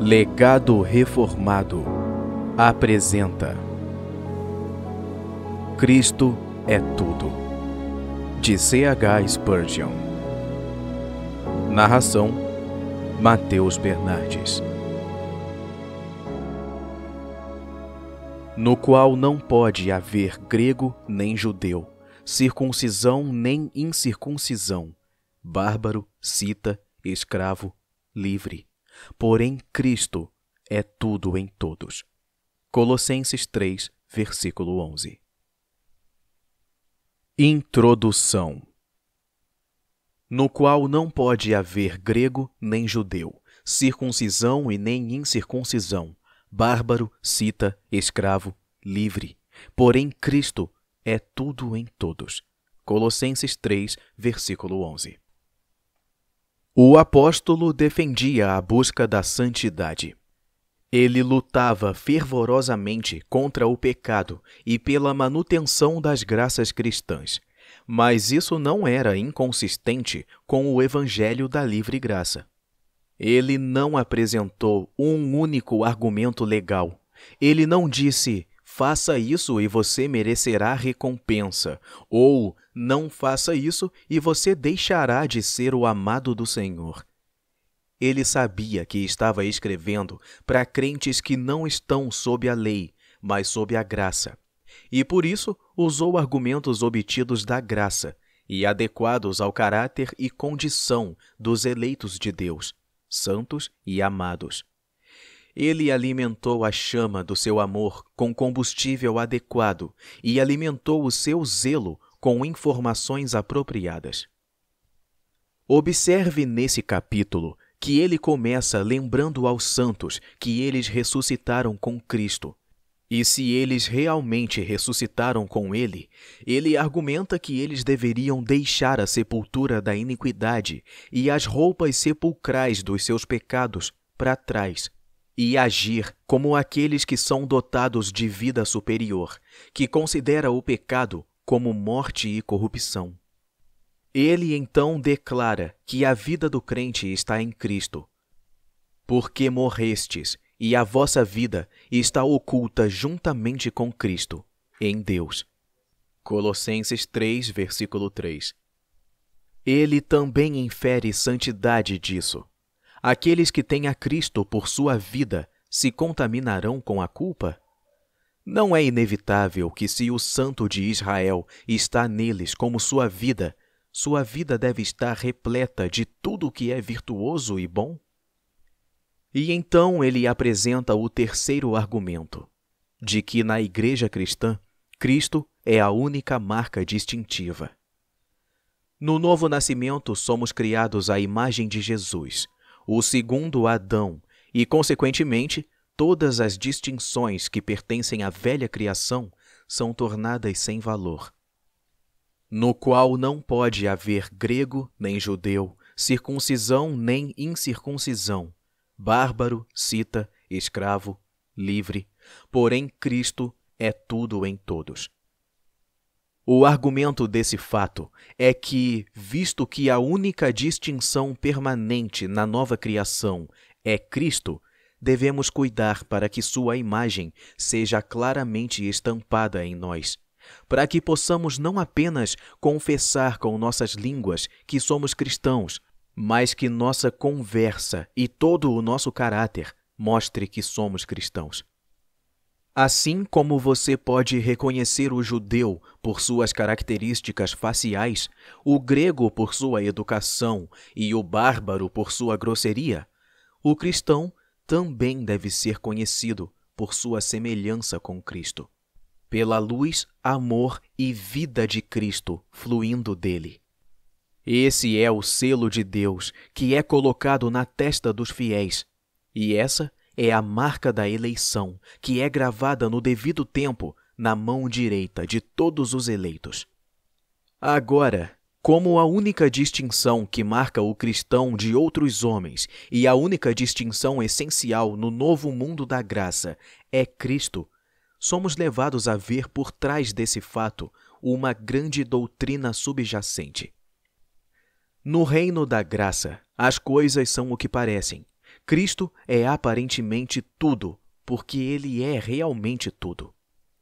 Legado Reformado apresenta Cristo é Tudo, de C.H. Spurgeon. Narração: Mateus Bernardes. No qual não pode haver grego nem judeu, circuncisão nem incircuncisão, bárbaro, cita, escravo, livre porém Cristo é tudo em todos. Colossenses 3, versículo 11. Introdução No qual não pode haver grego nem judeu, circuncisão e nem incircuncisão, bárbaro, cita, escravo, livre. Porém Cristo é tudo em todos. Colossenses 3, versículo 11. O apóstolo defendia a busca da santidade. Ele lutava fervorosamente contra o pecado e pela manutenção das graças cristãs, mas isso não era inconsistente com o evangelho da livre graça. Ele não apresentou um único argumento legal. Ele não disse: faça isso e você merecerá recompensa, ou não faça isso e você deixará de ser o amado do Senhor. Ele sabia que estava escrevendo para crentes que não estão sob a lei, mas sob a graça. E por isso usou argumentos obtidos da graça e adequados ao caráter e condição dos eleitos de Deus, santos e amados. Ele alimentou a chama do seu amor com combustível adequado e alimentou o seu zelo com informações apropriadas. Observe nesse capítulo que ele começa lembrando aos santos que eles ressuscitaram com Cristo. E se eles realmente ressuscitaram com ele, ele argumenta que eles deveriam deixar a sepultura da iniquidade e as roupas sepulcrais dos seus pecados para trás e agir como aqueles que são dotados de vida superior, que considera o pecado como morte e corrupção. Ele então declara que a vida do crente está em Cristo. Porque morrestes, e a vossa vida está oculta juntamente com Cristo, em Deus. Colossenses 3, versículo 3. Ele também infere santidade disso. Aqueles que têm a Cristo por sua vida se contaminarão com a culpa? Não é inevitável que, se o Santo de Israel está neles como sua vida, sua vida deve estar repleta de tudo o que é virtuoso e bom? E então ele apresenta o terceiro argumento, de que na igreja cristã, Cristo é a única marca distintiva. No novo nascimento, somos criados à imagem de Jesus, o segundo Adão, e, consequentemente, todas as distinções que pertencem à velha criação são tornadas sem valor. No qual não pode haver grego nem judeu, circuncisão nem incircuncisão, bárbaro, cita, escravo, livre, porém Cristo é tudo em todos. O argumento desse fato é que, visto que a única distinção permanente na nova criação é Cristo, devemos cuidar para que sua imagem seja claramente estampada em nós, para que possamos não apenas confessar com nossas línguas que somos cristãos, mas que nossa conversa e todo o nosso caráter mostre que somos cristãos. Assim como você pode reconhecer o judeu por suas características faciais, o grego por sua educação e o bárbaro por sua grosseria, o cristão também deve ser conhecido por sua semelhança com Cristo, pela luz, amor e vida de Cristo fluindo dele. Esse é o selo de Deus que é colocado na testa dos fiéis, e essa é a marca da eleição que é gravada no devido tempo na mão direita de todos os eleitos. Agora, como a única distinção que marca o cristão de outros homens e a única distinção essencial no novo mundo da graça é Cristo, somos levados a ver por trás desse fato uma grande doutrina subjacente. No reino da graça, as coisas são o que parecem. Cristo é aparentemente tudo, porque ele é realmente tudo.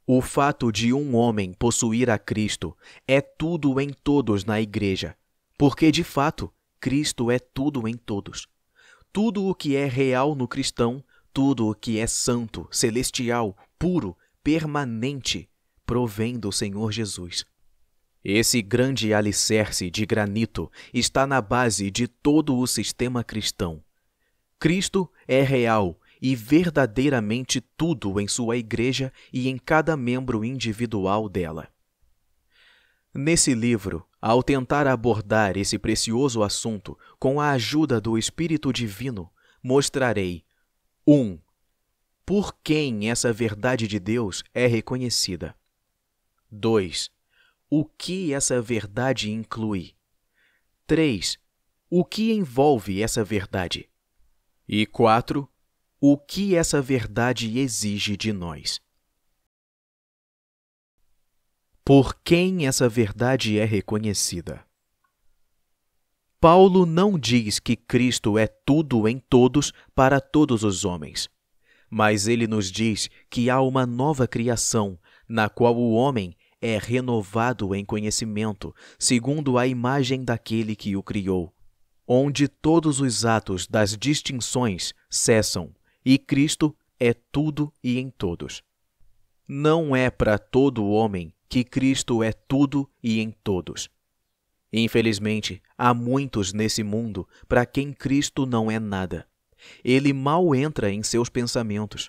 O fato de um homem possuir a Cristo é tudo em todos na Igreja, porque de fato Cristo é tudo em todos. Tudo o que é real no cristão, tudo o que é santo, celestial, puro, permanente, provém do Senhor Jesus. Esse grande alicerce de granito está na base de todo o sistema cristão. Cristo é real e verdadeiramente tudo em sua igreja e em cada membro individual dela. Nesse livro, ao tentar abordar esse precioso assunto com a ajuda do Espírito Divino, mostrarei 1. Um, por quem essa verdade de Deus é reconhecida. 2. O que essa verdade inclui. 3. O que envolve essa verdade. E 4 o que essa verdade exige de nós. Por quem essa verdade é reconhecida? Paulo não diz que Cristo é tudo em todos para todos os homens, mas ele nos diz que há uma nova criação na qual o homem é renovado em conhecimento, segundo a imagem daquele que o criou, onde todos os atos das distinções cessam e Cristo é tudo e em todos. Não é para todo homem que Cristo é tudo e em todos. Infelizmente, há muitos nesse mundo para quem Cristo não é nada. Ele mal entra em seus pensamentos.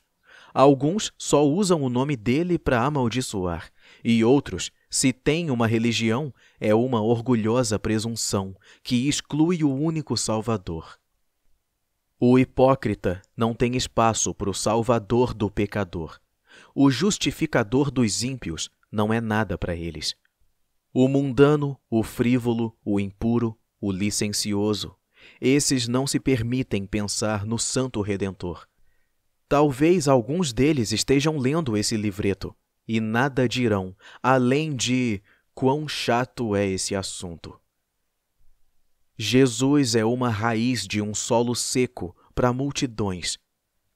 Alguns só usam o nome dele para amaldiçoar, e outros, se têm uma religião, é uma orgulhosa presunção que exclui o único Salvador. O hipócrita não tem espaço para o salvador do pecador. O justificador dos ímpios não é nada para eles. O mundano, o frívolo, o impuro, o licencioso, esses não se permitem pensar no Santo Redentor. Talvez alguns deles estejam lendo esse livreto e nada dirão, além de quão chato é esse assunto. Jesus é uma raiz de um solo seco para multidões.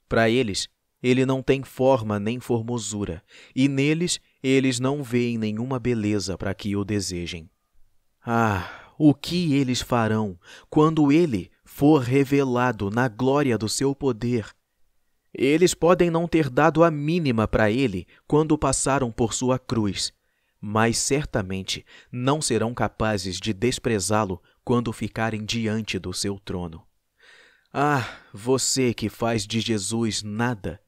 Para eles, ele não tem forma nem formosura, e neles eles não veem nenhuma beleza para que o desejem. Ah, o que eles farão quando ele for revelado na glória do seu poder? Eles podem não ter dado a mínima para ele quando passaram por sua cruz, mas certamente não serão capazes de desprezá-lo quando ficarem diante do seu trono. Ah, você que faz de Jesus nada,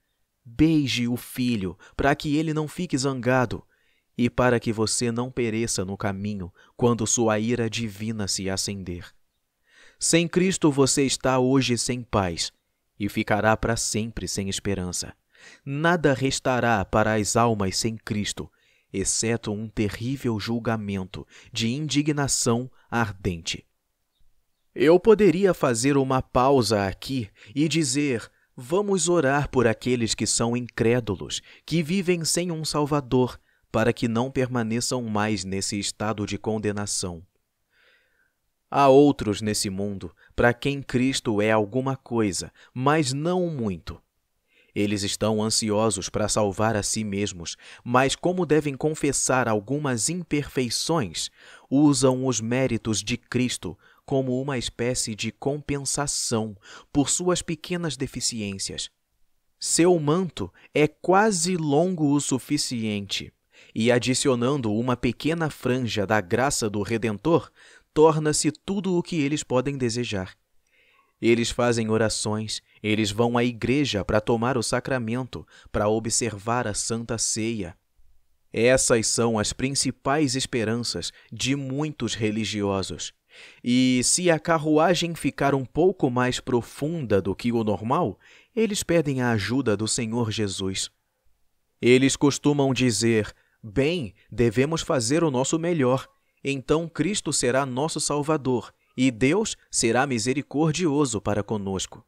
beije o filho, para que ele não fique zangado e para que você não pereça no caminho quando sua ira divina se acender. Sem Cristo você está hoje sem paz e ficará para sempre sem esperança. Nada restará para as almas sem Cristo, exceto um terrível julgamento de indignação ardente. Eu poderia fazer uma pausa aqui e dizer: vamos orar por aqueles que são incrédulos, que vivem sem um Salvador, para que não permaneçam mais nesse estado de condenação. Há outros nesse mundo para quem Cristo é alguma coisa, mas não muito. Eles estão ansiosos para salvar a si mesmos, mas, como devem confessar algumas imperfeições, usam os méritos de Cristo como uma espécie de compensação por suas pequenas deficiências. Seu manto é quase longo o suficiente, e adicionando uma pequena franja da graça do Redentor, torna-se tudo o que eles podem desejar. Eles fazem orações eles vão à igreja para tomar o sacramento, para observar a Santa Ceia. Essas são as principais esperanças de muitos religiosos. E se a carruagem ficar um pouco mais profunda do que o normal, eles pedem a ajuda do Senhor Jesus. Eles costumam dizer: Bem, devemos fazer o nosso melhor, então Cristo será nosso Salvador e Deus será misericordioso para conosco.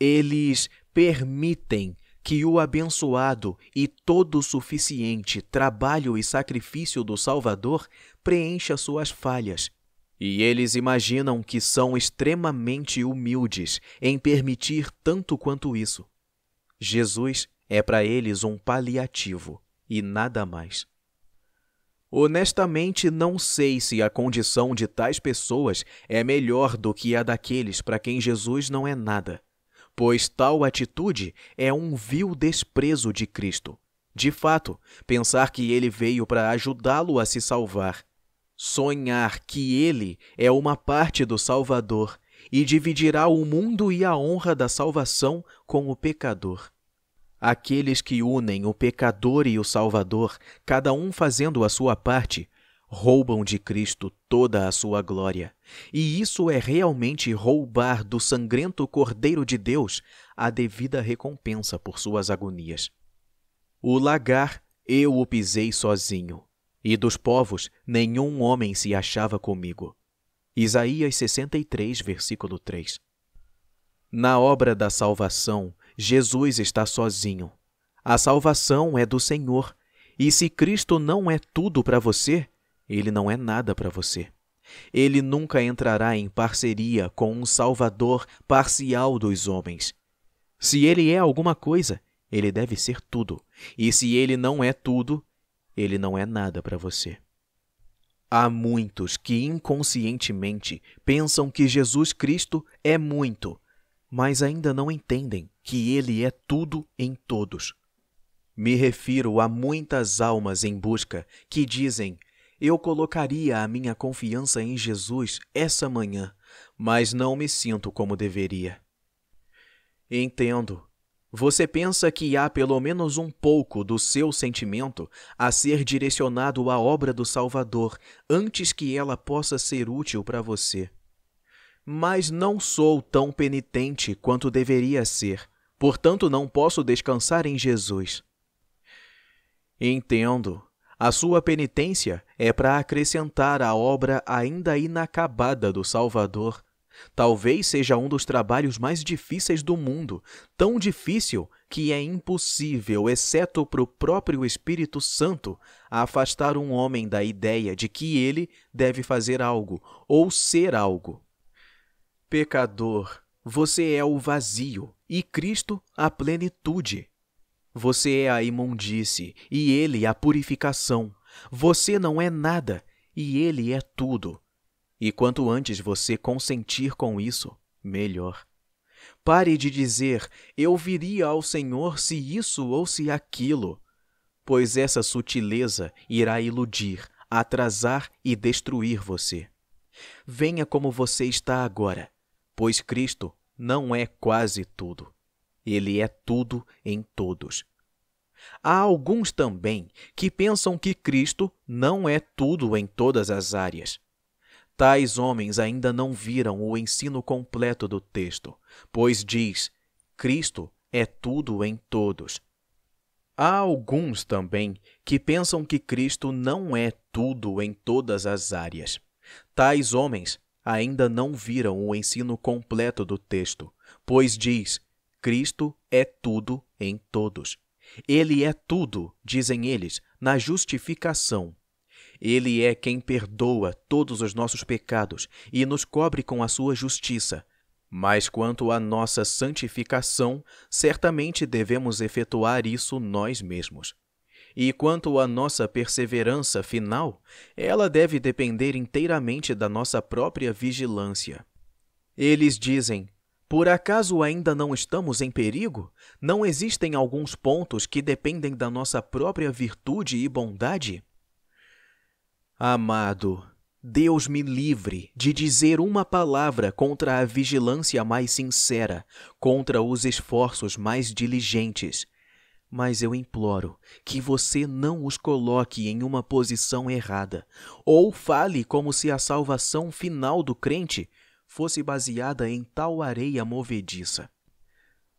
Eles permitem que o abençoado e todo suficiente trabalho e sacrifício do Salvador preencha suas falhas. E eles imaginam que são extremamente humildes em permitir tanto quanto isso. Jesus é para eles um paliativo e nada mais. Honestamente, não sei se a condição de tais pessoas é melhor do que a daqueles para quem Jesus não é nada pois tal atitude é um vil desprezo de Cristo. De fato, pensar que ele veio para ajudá-lo a se salvar, sonhar que ele é uma parte do Salvador e dividirá o mundo e a honra da salvação com o pecador. Aqueles que unem o pecador e o Salvador, cada um fazendo a sua parte, roubam de Cristo toda a sua glória. E isso é realmente roubar do sangrento Cordeiro de Deus a devida recompensa por suas agonias. O lagar eu o pisei sozinho, e dos povos nenhum homem se achava comigo. Isaías 63, versículo 3. Na obra da salvação, Jesus está sozinho. A salvação é do Senhor. E se Cristo não é tudo para você, ele não é nada para você. Ele nunca entrará em parceria com um salvador parcial dos homens. Se ele é alguma coisa, ele deve ser tudo. E se ele não é tudo, ele não é nada para você. Há muitos que inconscientemente pensam que Jesus Cristo é muito, mas ainda não entendem que ele é tudo em todos. Me refiro a muitas almas em busca que dizem: eu colocaria a minha confiança em Jesus essa manhã, mas não me sinto como deveria. Entendo. Você pensa que há pelo menos um pouco do seu sentimento a ser direcionado à obra do Salvador antes que ela possa ser útil para você. Mas não sou tão penitente quanto deveria ser, portanto não posso descansar em Jesus. Entendo. A sua penitência é para acrescentar à obra ainda inacabada do Salvador. Talvez seja um dos trabalhos mais difíceis do mundo, tão difícil que é impossível, exceto para o próprio Espírito Santo, afastar um homem da ideia de que ele deve fazer algo ou ser algo. Pecador, você é o vazio e Cristo a plenitude. Você é a imundície e ele é a purificação. Você não é nada e ele é tudo. E quanto antes você consentir com isso, melhor. Pare de dizer: Eu viria ao Senhor se isso ou se aquilo, pois essa sutileza irá iludir, atrasar e destruir você. Venha como você está agora, pois Cristo não é quase tudo. Ele é tudo em todos. Há alguns também que pensam que Cristo não é tudo em todas as áreas. Tais homens ainda não viram o ensino completo do texto, pois diz: Cristo é tudo em todos. Há alguns também que pensam que Cristo não é tudo em todas as áreas. Tais homens ainda não viram o ensino completo do texto, pois diz: Cristo é tudo em todos. Ele é tudo, dizem eles, na justificação. Ele é quem perdoa todos os nossos pecados e nos cobre com a sua justiça. Mas quanto à nossa santificação, certamente devemos efetuar isso nós mesmos. E quanto à nossa perseverança final, ela deve depender inteiramente da nossa própria vigilância. Eles dizem: por acaso ainda não estamos em perigo? Não existem alguns pontos que dependem da nossa própria virtude e bondade? Amado, Deus me livre de dizer uma palavra contra a vigilância mais sincera, contra os esforços mais diligentes. Mas eu imploro que você não os coloque em uma posição errada, ou fale como se a salvação final do crente fosse baseada em tal areia movediça.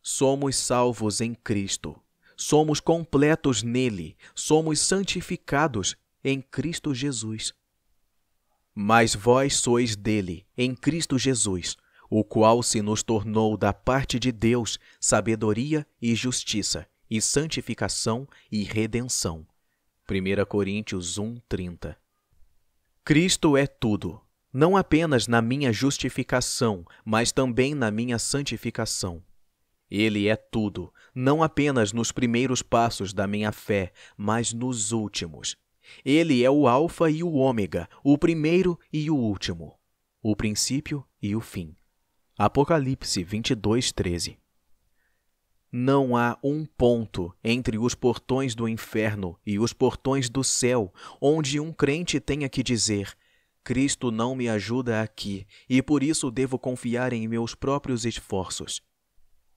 Somos salvos em Cristo, somos completos nele, somos santificados em Cristo Jesus. Mas vós sois dele, em Cristo Jesus, o qual se nos tornou da parte de Deus sabedoria e justiça, e santificação e redenção. 1 Coríntios 30 Cristo é tudo não apenas na minha justificação, mas também na minha santificação. Ele é tudo, não apenas nos primeiros passos da minha fé, mas nos últimos. Ele é o Alfa e o Ômega, o primeiro e o último, o princípio e o fim. Apocalipse 22, 13. Não há um ponto entre os portões do inferno e os portões do céu onde um crente tenha que dizer: Cristo não me ajuda aqui e por isso devo confiar em meus próprios esforços.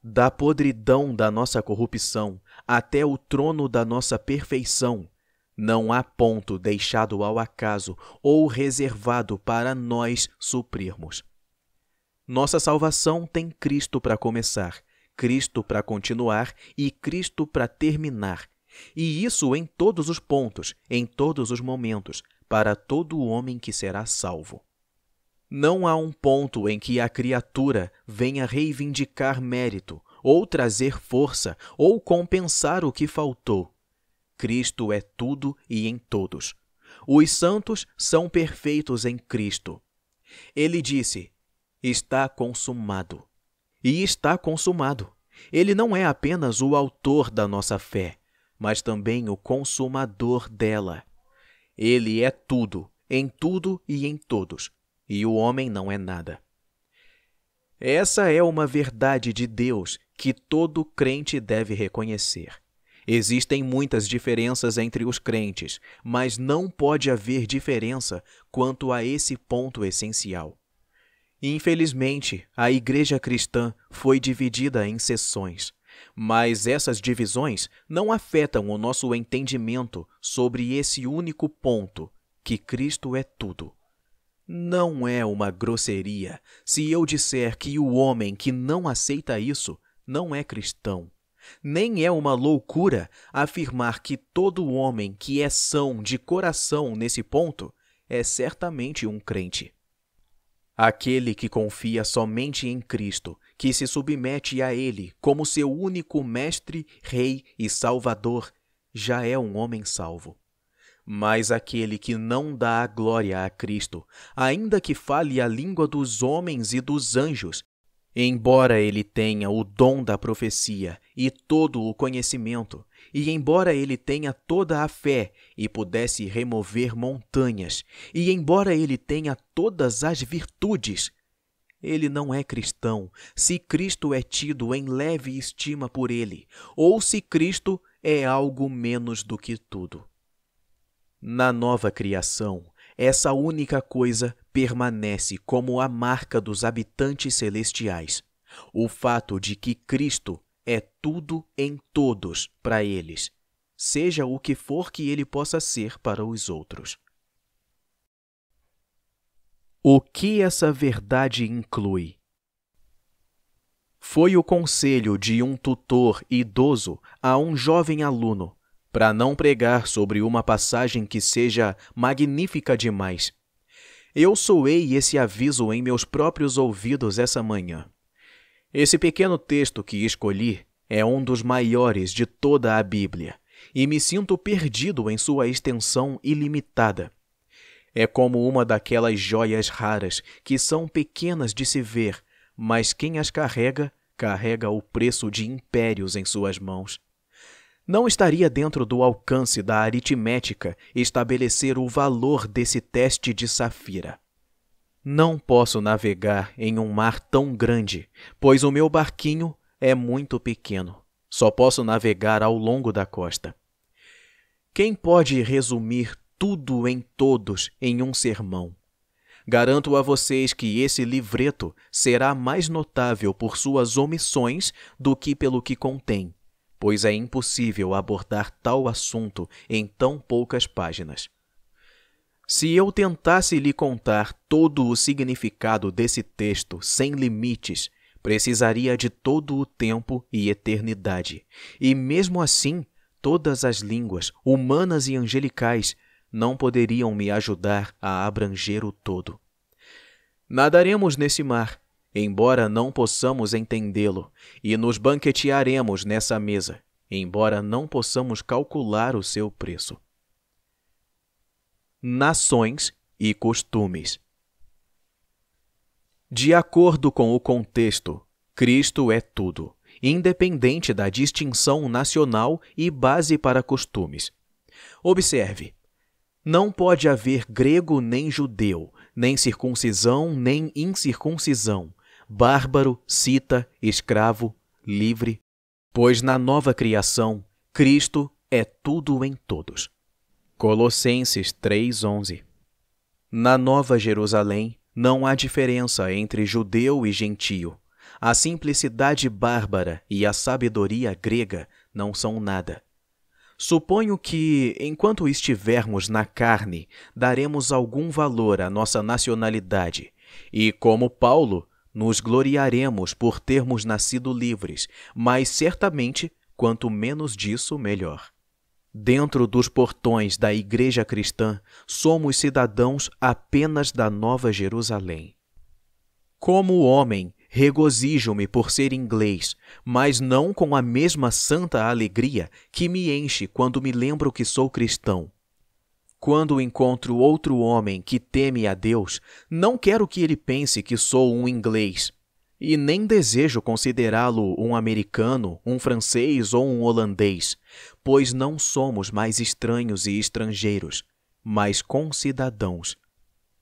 Da podridão da nossa corrupção até o trono da nossa perfeição, não há ponto deixado ao acaso ou reservado para nós suprirmos. Nossa salvação tem Cristo para começar, Cristo para continuar e Cristo para terminar. E isso em todos os pontos, em todos os momentos, para todo homem que será salvo. Não há um ponto em que a criatura venha reivindicar mérito, ou trazer força, ou compensar o que faltou. Cristo é tudo e em todos. Os santos são perfeitos em Cristo. Ele disse: Está consumado. E está consumado. Ele não é apenas o autor da nossa fé, mas também o consumador dela. Ele é tudo, em tudo e em todos, e o homem não é nada. Essa é uma verdade de Deus que todo crente deve reconhecer. Existem muitas diferenças entre os crentes, mas não pode haver diferença quanto a esse ponto essencial. Infelizmente, a igreja cristã foi dividida em seções. Mas essas divisões não afetam o nosso entendimento sobre esse único ponto, que Cristo é tudo. Não é uma grosseria se eu disser que o homem que não aceita isso não é cristão. Nem é uma loucura afirmar que todo homem que é são de coração nesse ponto é certamente um crente. Aquele que confia somente em Cristo que se submete a ele como seu único mestre, rei e salvador, já é um homem salvo. Mas aquele que não dá a glória a Cristo, ainda que fale a língua dos homens e dos anjos, embora ele tenha o dom da profecia e todo o conhecimento, e embora ele tenha toda a fé e pudesse remover montanhas, e embora ele tenha todas as virtudes, ele não é cristão, se Cristo é tido em leve estima por ele, ou se Cristo é algo menos do que tudo. Na nova criação, essa única coisa permanece como a marca dos habitantes celestiais: o fato de que Cristo é tudo em todos para eles, seja o que for que ele possa ser para os outros. O que essa verdade inclui? Foi o conselho de um tutor idoso a um jovem aluno para não pregar sobre uma passagem que seja magnífica demais. Eu soei esse aviso em meus próprios ouvidos essa manhã. Esse pequeno texto que escolhi é um dos maiores de toda a Bíblia, e me sinto perdido em sua extensão ilimitada. É como uma daquelas joias raras que são pequenas de se ver, mas quem as carrega, carrega o preço de impérios em suas mãos. Não estaria dentro do alcance da aritmética estabelecer o valor desse teste de safira. Não posso navegar em um mar tão grande, pois o meu barquinho é muito pequeno. Só posso navegar ao longo da costa. Quem pode resumir tudo em todos em um sermão. Garanto a vocês que esse livreto será mais notável por suas omissões do que pelo que contém, pois é impossível abordar tal assunto em tão poucas páginas. Se eu tentasse lhe contar todo o significado desse texto sem limites, precisaria de todo o tempo e eternidade. E mesmo assim, todas as línguas, humanas e angelicais, não poderiam me ajudar a abranger o todo. Nadaremos nesse mar, embora não possamos entendê-lo, e nos banquetearemos nessa mesa, embora não possamos calcular o seu preço. Nações e costumes. De acordo com o contexto, Cristo é tudo, independente da distinção nacional e base para costumes. Observe, não pode haver grego nem judeu, nem circuncisão nem incircuncisão, bárbaro, cita, escravo, livre, pois na nova criação, Cristo é tudo em todos. Colossenses 3:11 Na nova Jerusalém não há diferença entre judeu e gentio. A simplicidade bárbara e a sabedoria grega não são nada Suponho que, enquanto estivermos na carne, daremos algum valor à nossa nacionalidade, e, como Paulo, nos gloriaremos por termos nascido livres, mas certamente, quanto menos disso, melhor. Dentro dos portões da Igreja Cristã, somos cidadãos apenas da Nova Jerusalém. Como homem, Regozijo-me por ser inglês, mas não com a mesma santa alegria que me enche quando me lembro que sou cristão. Quando encontro outro homem que teme a Deus, não quero que ele pense que sou um inglês, e nem desejo considerá-lo um americano, um francês ou um holandês, pois não somos mais estranhos e estrangeiros, mas concidadãos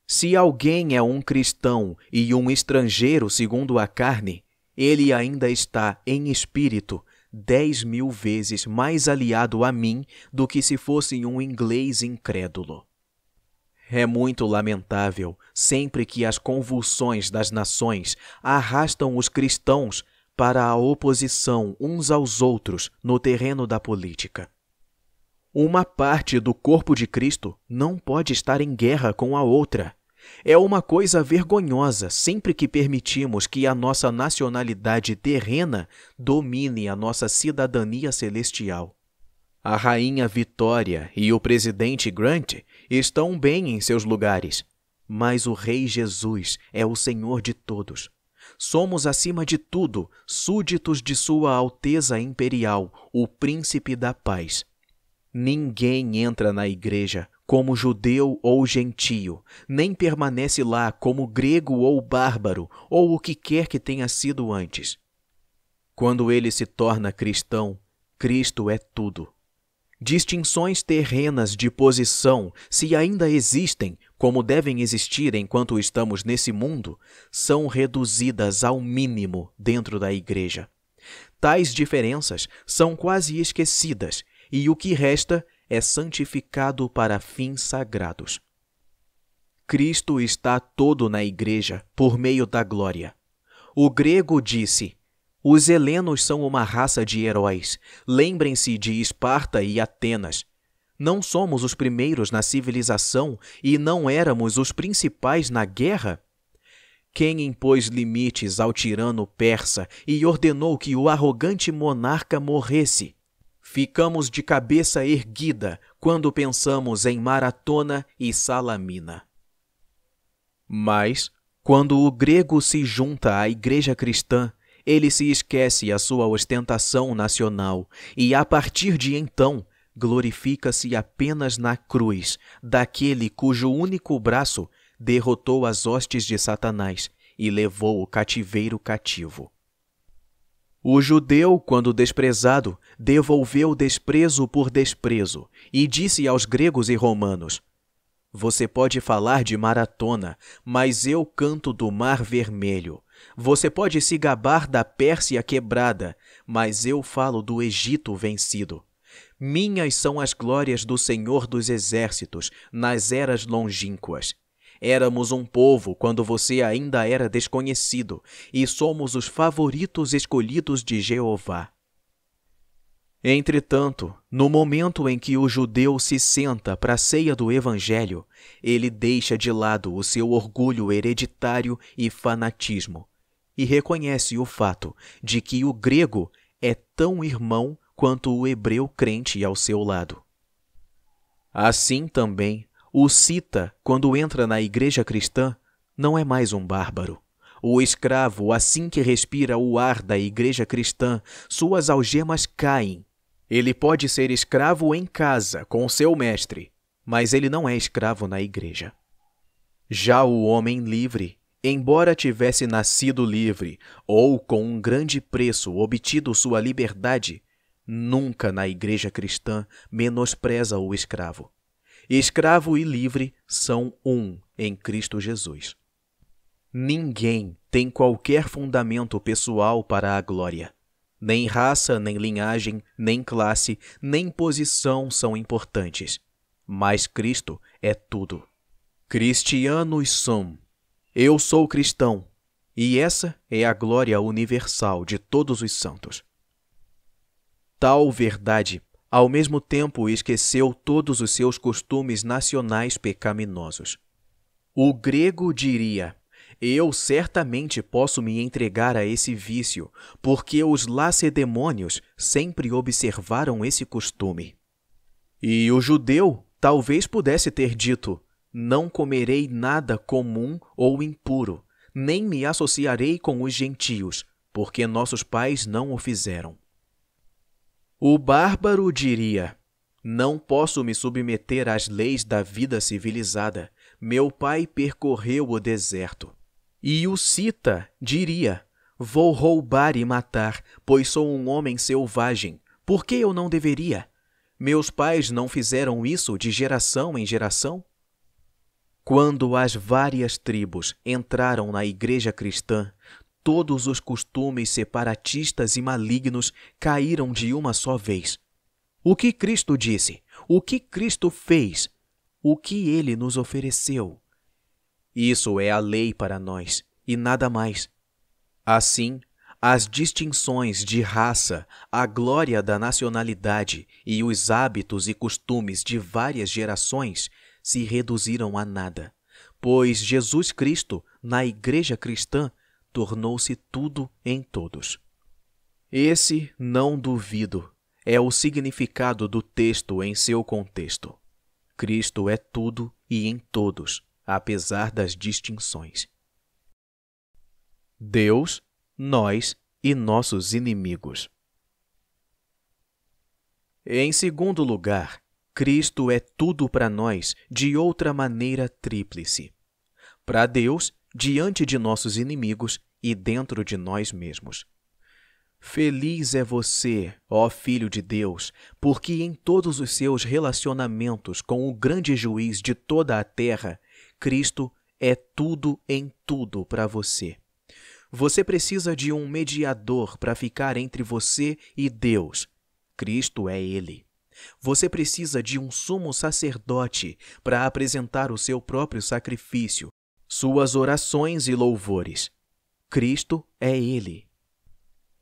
se alguém é um cristão e um estrangeiro segundo a carne, ele ainda está em espírito dez mil vezes mais aliado a mim do que se fosse um inglês incrédulo. É muito lamentável sempre que as convulsões das nações arrastam os cristãos para a oposição uns aos outros no terreno da política. Uma parte do corpo de Cristo não pode estar em guerra com a outra. É uma coisa vergonhosa sempre que permitimos que a nossa nacionalidade terrena domine a nossa cidadania celestial. A rainha Vitória e o presidente Grant estão bem em seus lugares, mas o Rei Jesus é o Senhor de todos. Somos, acima de tudo, súditos de Sua Alteza Imperial, o Príncipe da Paz. Ninguém entra na igreja como judeu ou gentio, nem permanece lá como grego ou bárbaro, ou o que quer que tenha sido antes. Quando ele se torna cristão, Cristo é tudo. Distinções terrenas de posição, se ainda existem, como devem existir enquanto estamos nesse mundo, são reduzidas ao mínimo dentro da Igreja. Tais diferenças são quase esquecidas e o que resta é santificado para fins sagrados. Cristo está todo na Igreja por meio da glória. O grego disse: Os helenos são uma raça de heróis. Lembrem-se de Esparta e Atenas. Não somos os primeiros na civilização e não éramos os principais na guerra? Quem impôs limites ao tirano persa e ordenou que o arrogante monarca morresse? Ficamos de cabeça erguida quando pensamos em maratona e salamina. Mas, quando o grego se junta à igreja cristã, ele se esquece a sua ostentação nacional e, a partir de então, glorifica-se apenas na cruz daquele cujo único braço derrotou as hostes de Satanás e levou o cativeiro cativo. O judeu, quando desprezado, devolveu desprezo por desprezo e disse aos gregos e romanos: Você pode falar de maratona, mas eu canto do mar vermelho. Você pode se gabar da Pérsia quebrada, mas eu falo do Egito vencido. Minhas são as glórias do Senhor dos Exércitos nas eras longínquas. Éramos um povo quando você ainda era desconhecido, e somos os favoritos escolhidos de Jeová. Entretanto, no momento em que o judeu se senta para a ceia do Evangelho, ele deixa de lado o seu orgulho hereditário e fanatismo, e reconhece o fato de que o grego é tão irmão quanto o hebreu crente ao seu lado. Assim também, o cita quando entra na igreja cristã, não é mais um bárbaro. O escravo, assim que respira o ar da igreja cristã, suas algemas caem. Ele pode ser escravo em casa, com seu mestre, mas ele não é escravo na igreja. Já o homem livre, embora tivesse nascido livre ou com um grande preço obtido sua liberdade, nunca na igreja cristã menospreza o escravo. Escravo e livre são um em Cristo Jesus. Ninguém tem qualquer fundamento pessoal para a glória. Nem raça, nem linhagem, nem classe, nem posição são importantes. Mas Cristo é tudo. Cristianos são. Eu sou cristão. E essa é a glória universal de todos os santos. Tal verdade ao mesmo tempo, esqueceu todos os seus costumes nacionais pecaminosos. O grego diria: Eu certamente posso me entregar a esse vício, porque os lacedemônios sempre observaram esse costume. E o judeu talvez pudesse ter dito: Não comerei nada comum ou impuro, nem me associarei com os gentios, porque nossos pais não o fizeram. O bárbaro diria: Não posso me submeter às leis da vida civilizada. Meu pai percorreu o deserto. E o cita diria: Vou roubar e matar, pois sou um homem selvagem. Por que eu não deveria? Meus pais não fizeram isso de geração em geração? Quando as várias tribos entraram na igreja cristã, todos os costumes separatistas e malignos caíram de uma só vez. O que Cristo disse, o que Cristo fez, o que ele nos ofereceu. Isso é a lei para nós e nada mais. Assim, as distinções de raça, a glória da nacionalidade e os hábitos e costumes de várias gerações se reduziram a nada, pois Jesus Cristo, na Igreja Cristã, tornou-se tudo em todos. Esse, não duvido, é o significado do texto em seu contexto. Cristo é tudo e em todos, apesar das distinções. Deus, nós e nossos inimigos. Em segundo lugar, Cristo é tudo para nós de outra maneira tríplice. Para Deus, diante de nossos inimigos e dentro de nós mesmos. Feliz é você, ó Filho de Deus, porque em todos os seus relacionamentos com o grande juiz de toda a terra, Cristo é tudo em tudo para você. Você precisa de um mediador para ficar entre você e Deus. Cristo é Ele. Você precisa de um sumo sacerdote para apresentar o seu próprio sacrifício, suas orações e louvores. Cristo é Ele.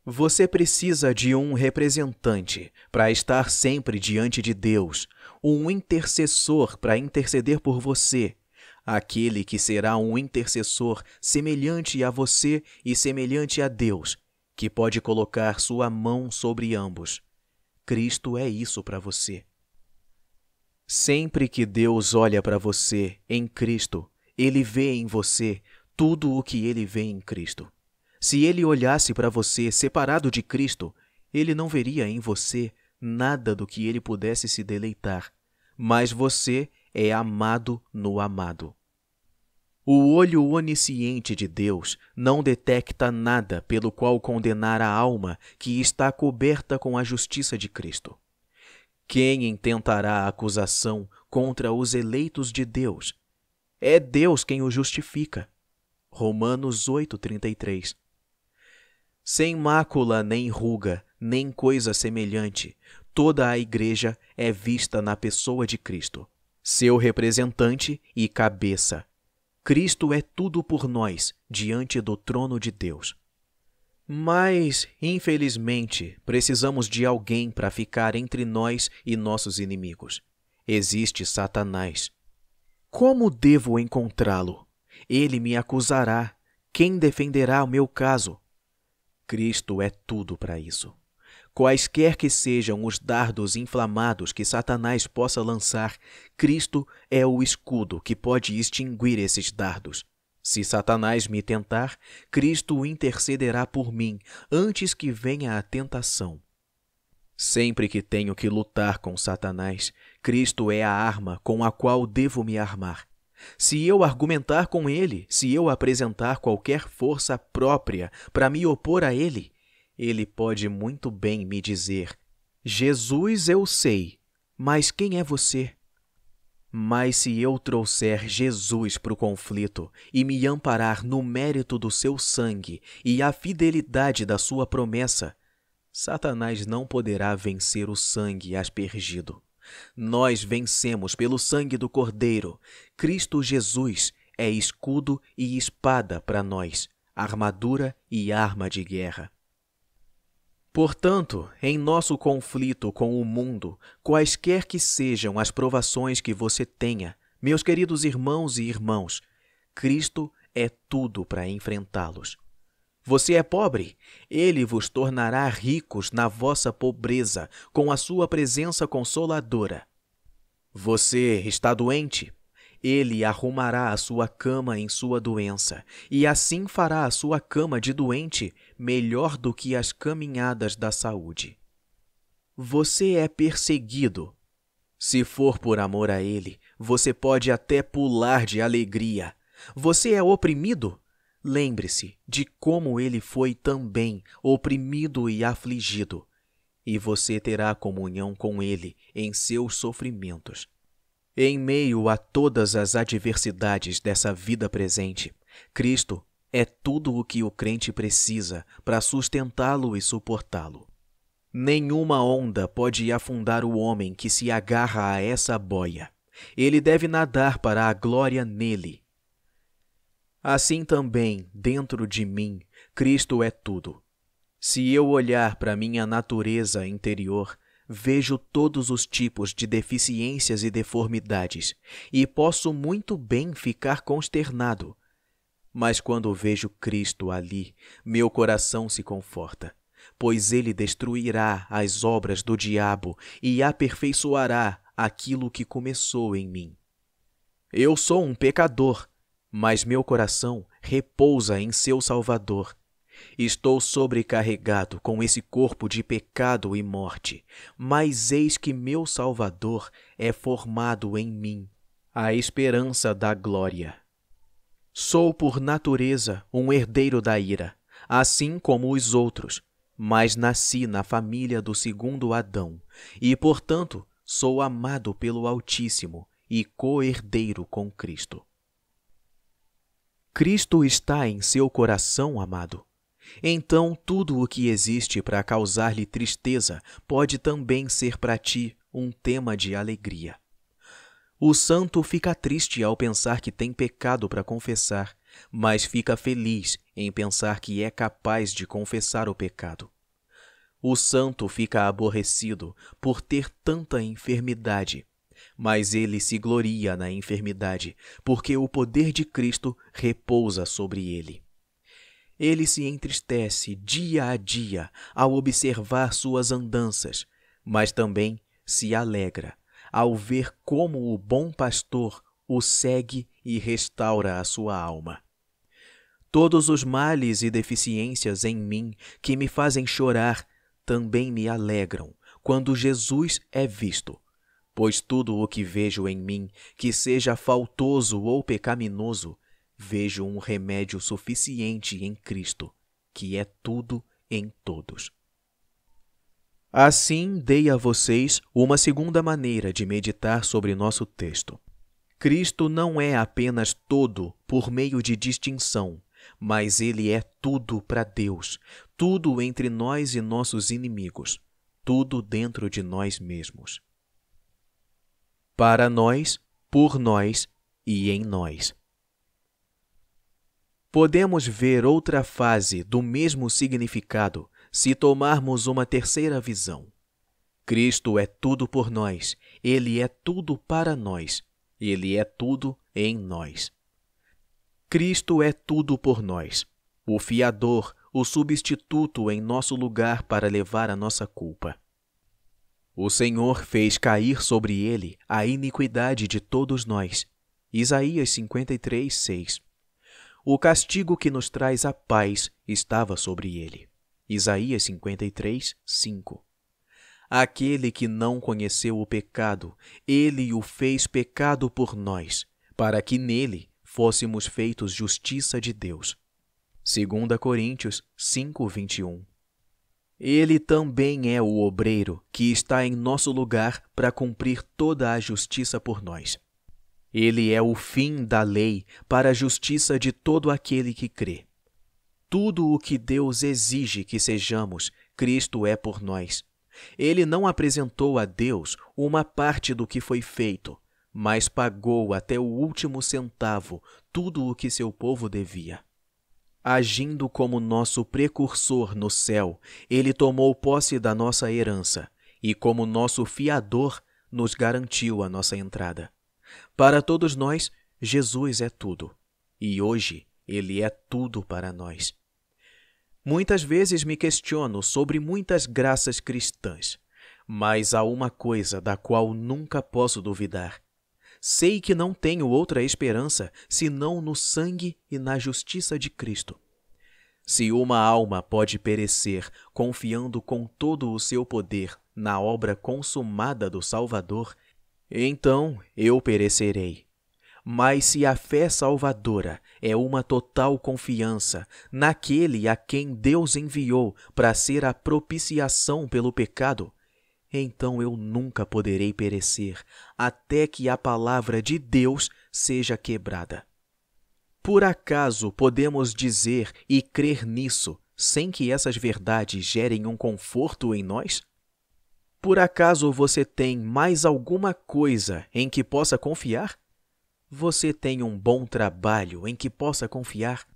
Você precisa de um representante para estar sempre diante de Deus, um intercessor para interceder por você, aquele que será um intercessor semelhante a você e semelhante a Deus, que pode colocar sua mão sobre ambos. Cristo é isso para você. Sempre que Deus olha para você em Cristo, ele vê em você tudo o que ele vê em Cristo. Se ele olhasse para você separado de Cristo, ele não veria em você nada do que ele pudesse se deleitar, mas você é amado no amado. O olho onisciente de Deus não detecta nada pelo qual condenar a alma que está coberta com a justiça de Cristo. Quem intentará acusação contra os eleitos de Deus? É Deus quem o justifica. Romanos 8:33. Sem mácula nem ruga, nem coisa semelhante, toda a igreja é vista na pessoa de Cristo, seu representante e cabeça. Cristo é tudo por nós diante do trono de Deus. Mas, infelizmente, precisamos de alguém para ficar entre nós e nossos inimigos. Existe Satanás. Como devo encontrá-lo? Ele me acusará. Quem defenderá o meu caso? Cristo é tudo para isso. Quaisquer que sejam os dardos inflamados que Satanás possa lançar, Cristo é o escudo que pode extinguir esses dardos. Se Satanás me tentar, Cristo intercederá por mim antes que venha a tentação. Sempre que tenho que lutar com Satanás, Cristo é a arma com a qual devo me armar. Se eu argumentar com ele, se eu apresentar qualquer força própria para me opor a ele, ele pode muito bem me dizer: Jesus eu sei, mas quem é você? Mas se eu trouxer Jesus para o conflito e me amparar no mérito do seu sangue e a fidelidade da sua promessa, Satanás não poderá vencer o sangue aspergido. Nós vencemos pelo sangue do Cordeiro. Cristo Jesus é escudo e espada para nós, armadura e arma de guerra. Portanto, em nosso conflito com o mundo, quaisquer que sejam as provações que você tenha, meus queridos irmãos e irmãos Cristo é tudo para enfrentá-los. Você é pobre, ele vos tornará ricos na vossa pobreza, com a sua presença consoladora. Você está doente, ele arrumará a sua cama em sua doença, e assim fará a sua cama de doente melhor do que as caminhadas da saúde. Você é perseguido. Se for por amor a ele, você pode até pular de alegria. Você é oprimido? Lembre-se de como ele foi também oprimido e afligido, e você terá comunhão com ele em seus sofrimentos. Em meio a todas as adversidades dessa vida presente, Cristo é tudo o que o crente precisa para sustentá-lo e suportá-lo. Nenhuma onda pode afundar o homem que se agarra a essa boia. Ele deve nadar para a glória nele Assim também, dentro de mim, Cristo é tudo. Se eu olhar para minha natureza interior, vejo todos os tipos de deficiências e deformidades, e posso muito bem ficar consternado. Mas quando vejo Cristo ali, meu coração se conforta, pois ele destruirá as obras do diabo e aperfeiçoará aquilo que começou em mim. Eu sou um pecador mas meu coração repousa em seu Salvador. Estou sobrecarregado com esse corpo de pecado e morte, mas eis que meu Salvador é formado em mim, a esperança da glória. Sou por natureza um herdeiro da ira, assim como os outros, mas nasci na família do segundo Adão, e, portanto, sou amado pelo Altíssimo e co-herdeiro com Cristo. Cristo está em seu coração, amado. Então tudo o que existe para causar-lhe tristeza pode também ser para ti um tema de alegria. O santo fica triste ao pensar que tem pecado para confessar, mas fica feliz em pensar que é capaz de confessar o pecado. O santo fica aborrecido por ter tanta enfermidade, mas ele se gloria na enfermidade, porque o poder de Cristo repousa sobre ele. Ele se entristece dia a dia ao observar suas andanças, mas também se alegra ao ver como o bom pastor o segue e restaura a sua alma. Todos os males e deficiências em mim que me fazem chorar também me alegram quando Jesus é visto, Pois tudo o que vejo em mim, que seja faltoso ou pecaminoso, vejo um remédio suficiente em Cristo, que é tudo em todos. Assim, dei a vocês uma segunda maneira de meditar sobre nosso texto. Cristo não é apenas todo por meio de distinção, mas ele é tudo para Deus, tudo entre nós e nossos inimigos, tudo dentro de nós mesmos para nós, por nós e em nós. Podemos ver outra fase do mesmo significado se tomarmos uma terceira visão. Cristo é tudo por nós, Ele é tudo para nós, Ele é tudo em nós. Cristo é tudo por nós, o fiador, o substituto em nosso lugar para levar a nossa culpa. O Senhor fez cair sobre ele a iniquidade de todos nós. Isaías 53, 6. O castigo que nos traz a paz estava sobre ele. Isaías 53, 5. Aquele que não conheceu o pecado, ele o fez pecado por nós, para que nele fôssemos feitos justiça de Deus. 2 Coríntios 5, 21. Ele também é o obreiro que está em nosso lugar para cumprir toda a justiça por nós. Ele é o fim da lei para a justiça de todo aquele que crê. Tudo o que Deus exige que sejamos, Cristo é por nós. Ele não apresentou a Deus uma parte do que foi feito, mas pagou até o último centavo tudo o que seu povo devia. Agindo como nosso precursor no céu, ele tomou posse da nossa herança e, como nosso fiador, nos garantiu a nossa entrada. Para todos nós, Jesus é tudo. E hoje, ele é tudo para nós. Muitas vezes me questiono sobre muitas graças cristãs, mas há uma coisa da qual nunca posso duvidar: Sei que não tenho outra esperança senão no sangue e na justiça de Cristo. Se uma alma pode perecer confiando com todo o seu poder na obra consumada do Salvador, então eu perecerei. Mas se a fé salvadora é uma total confiança naquele a quem Deus enviou para ser a propiciação pelo pecado, então eu nunca poderei perecer, até que a palavra de Deus seja quebrada. Por acaso podemos dizer e crer nisso sem que essas verdades gerem um conforto em nós? Por acaso você tem mais alguma coisa em que possa confiar? Você tem um bom trabalho em que possa confiar?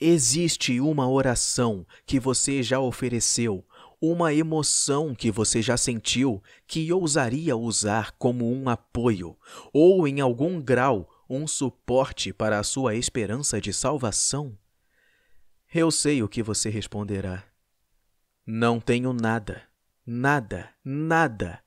Existe uma oração que você já ofereceu uma emoção que você já sentiu que ousaria usar como um apoio ou, em algum grau, um suporte para a sua esperança de salvação? Eu sei o que você responderá. Não tenho nada, nada, nada.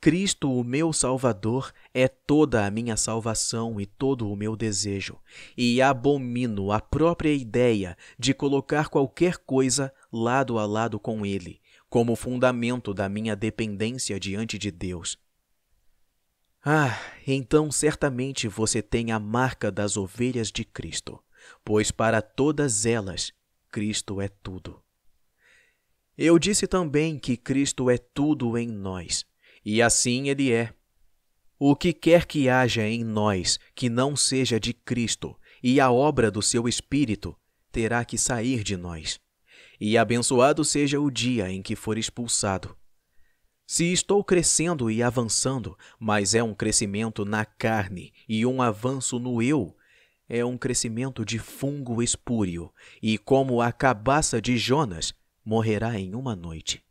Cristo, o meu Salvador, é toda a minha salvação e todo o meu desejo, e abomino a própria ideia de colocar qualquer coisa lado a lado com Ele como fundamento da minha dependência diante de Deus. Ah, então certamente você tem a marca das ovelhas de Cristo, pois para todas elas Cristo é tudo. Eu disse também que Cristo é tudo em nós, e assim ele é. O que quer que haja em nós que não seja de Cristo e a obra do seu Espírito terá que sair de nós e abençoado seja o dia em que for expulsado. Se estou crescendo e avançando, mas é um crescimento na carne e um avanço no eu, é um crescimento de fungo espúrio, e como a cabaça de Jonas, morrerá em uma noite.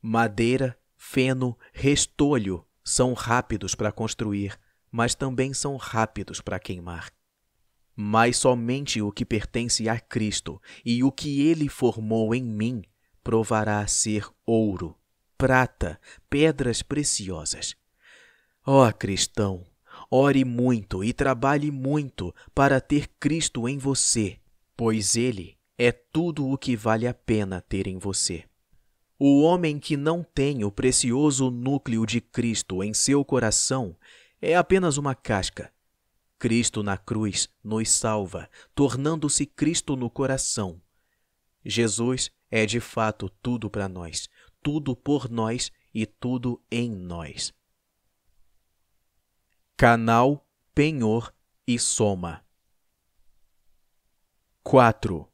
Madeira, feno, restolho são rápidos para construir, mas também são rápidos para queimar mas somente o que pertence a Cristo e o que ele formou em mim provará ser ouro, prata, pedras preciosas. Ó oh, cristão, ore muito e trabalhe muito para ter Cristo em você, pois ele é tudo o que vale a pena ter em você. O homem que não tem o precioso núcleo de Cristo em seu coração é apenas uma casca Cristo na cruz nos salva, tornando-se Cristo no coração. Jesus é de fato tudo para nós, tudo por nós e tudo em nós. Canal, penhor e soma. 4.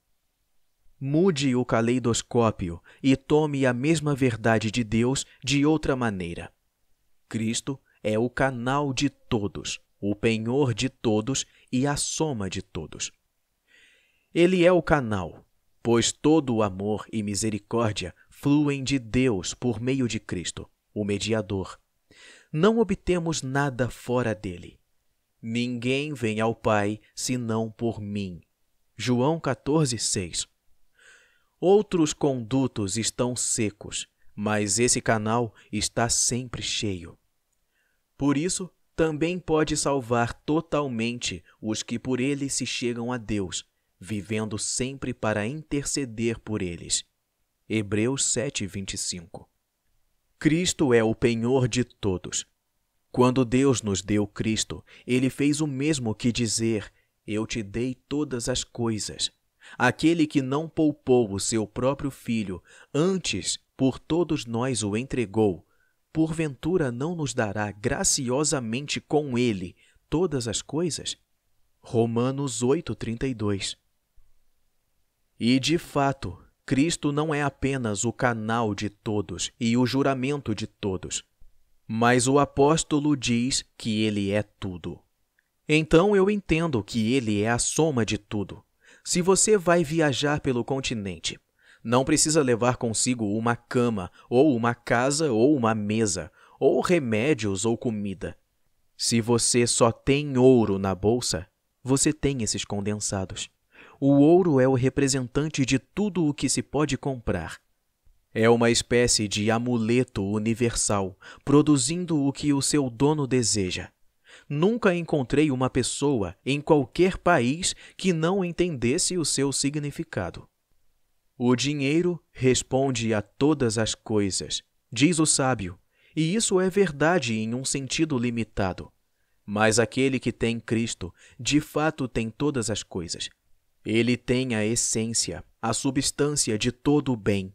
Mude o caleidoscópio e tome a mesma verdade de Deus de outra maneira. Cristo é o canal de todos o penhor de todos e a soma de todos. Ele é o canal, pois todo o amor e misericórdia fluem de Deus por meio de Cristo, o mediador. Não obtemos nada fora dele. Ninguém vem ao Pai senão por mim. João 6. Outros condutos estão secos, mas esse canal está sempre cheio. Por isso, também pode salvar totalmente os que por ele se chegam a Deus, vivendo sempre para interceder por eles. Hebreus 7:25. Cristo é o penhor de todos. Quando Deus nos deu Cristo, ele fez o mesmo que dizer: Eu te dei todas as coisas. Aquele que não poupou o seu próprio filho, antes por todos nós o entregou, porventura não nos dará graciosamente com ele todas as coisas? Romanos 8:32. E de fato, Cristo não é apenas o canal de todos e o juramento de todos, mas o apóstolo diz que ele é tudo. Então eu entendo que ele é a soma de tudo. Se você vai viajar pelo continente, não precisa levar consigo uma cama, ou uma casa, ou uma mesa, ou remédios ou comida. Se você só tem ouro na bolsa, você tem esses condensados. O ouro é o representante de tudo o que se pode comprar. É uma espécie de amuleto universal, produzindo o que o seu dono deseja. Nunca encontrei uma pessoa em qualquer país que não entendesse o seu significado. O dinheiro responde a todas as coisas, diz o sábio, e isso é verdade em um sentido limitado. Mas aquele que tem Cristo, de fato tem todas as coisas. Ele tem a essência, a substância de todo o bem.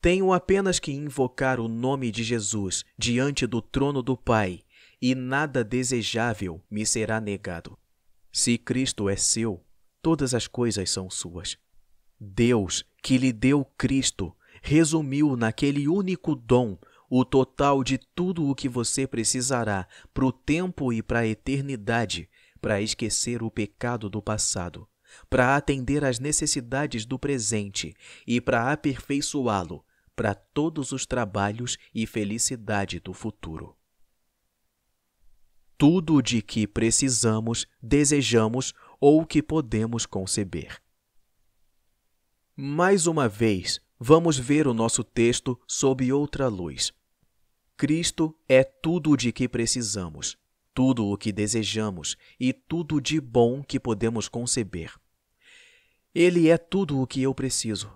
Tenho apenas que invocar o nome de Jesus diante do trono do Pai, e nada desejável me será negado. Se Cristo é seu, todas as coisas são suas. Deus, que lhe deu Cristo, resumiu naquele único dom o total de tudo o que você precisará para o tempo e para a eternidade, para esquecer o pecado do passado, para atender às necessidades do presente e para aperfeiçoá-lo para todos os trabalhos e felicidade do futuro. Tudo de que precisamos, desejamos ou que podemos conceber. Mais uma vez, vamos ver o nosso texto sob outra luz. Cristo é tudo de que precisamos, tudo o que desejamos e tudo de bom que podemos conceber. Ele é tudo o que eu preciso.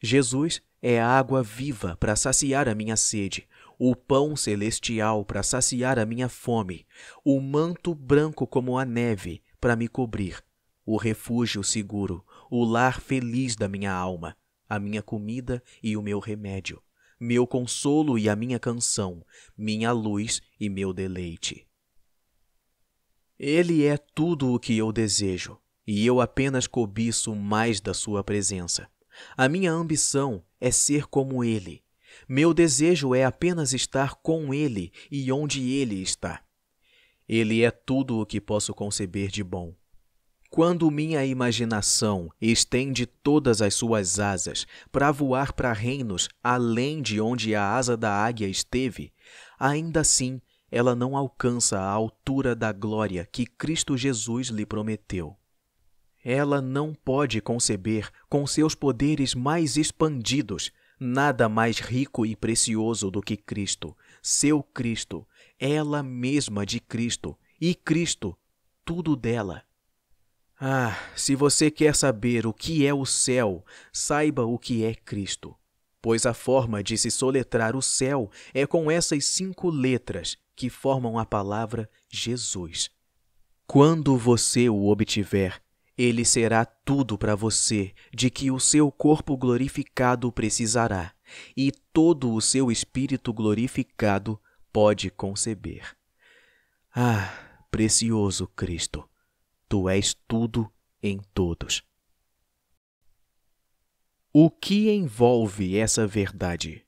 Jesus é a água viva para saciar a minha sede, o pão celestial para saciar a minha fome, o manto branco como a neve para me cobrir, o refúgio seguro o lar feliz da minha alma, a minha comida e o meu remédio, meu consolo e a minha canção, minha luz e meu deleite. Ele é tudo o que eu desejo, e eu apenas cobiço mais da sua presença. A minha ambição é ser como ele. Meu desejo é apenas estar com ele e onde ele está. Ele é tudo o que posso conceber de bom. Quando minha imaginação estende todas as suas asas para voar para reinos além de onde a asa da águia esteve, ainda assim ela não alcança a altura da glória que Cristo Jesus lhe prometeu. Ela não pode conceber, com seus poderes mais expandidos, nada mais rico e precioso do que Cristo, seu Cristo, ela mesma de Cristo, e Cristo, tudo dela. Ah, se você quer saber o que é o céu, saiba o que é Cristo. Pois a forma de se soletrar o céu é com essas cinco letras que formam a palavra Jesus. Quando você o obtiver, ele será tudo para você de que o seu corpo glorificado precisará, e todo o seu espírito glorificado pode conceber. Ah, precioso Cristo! Tu és tudo em todos. O que envolve essa verdade?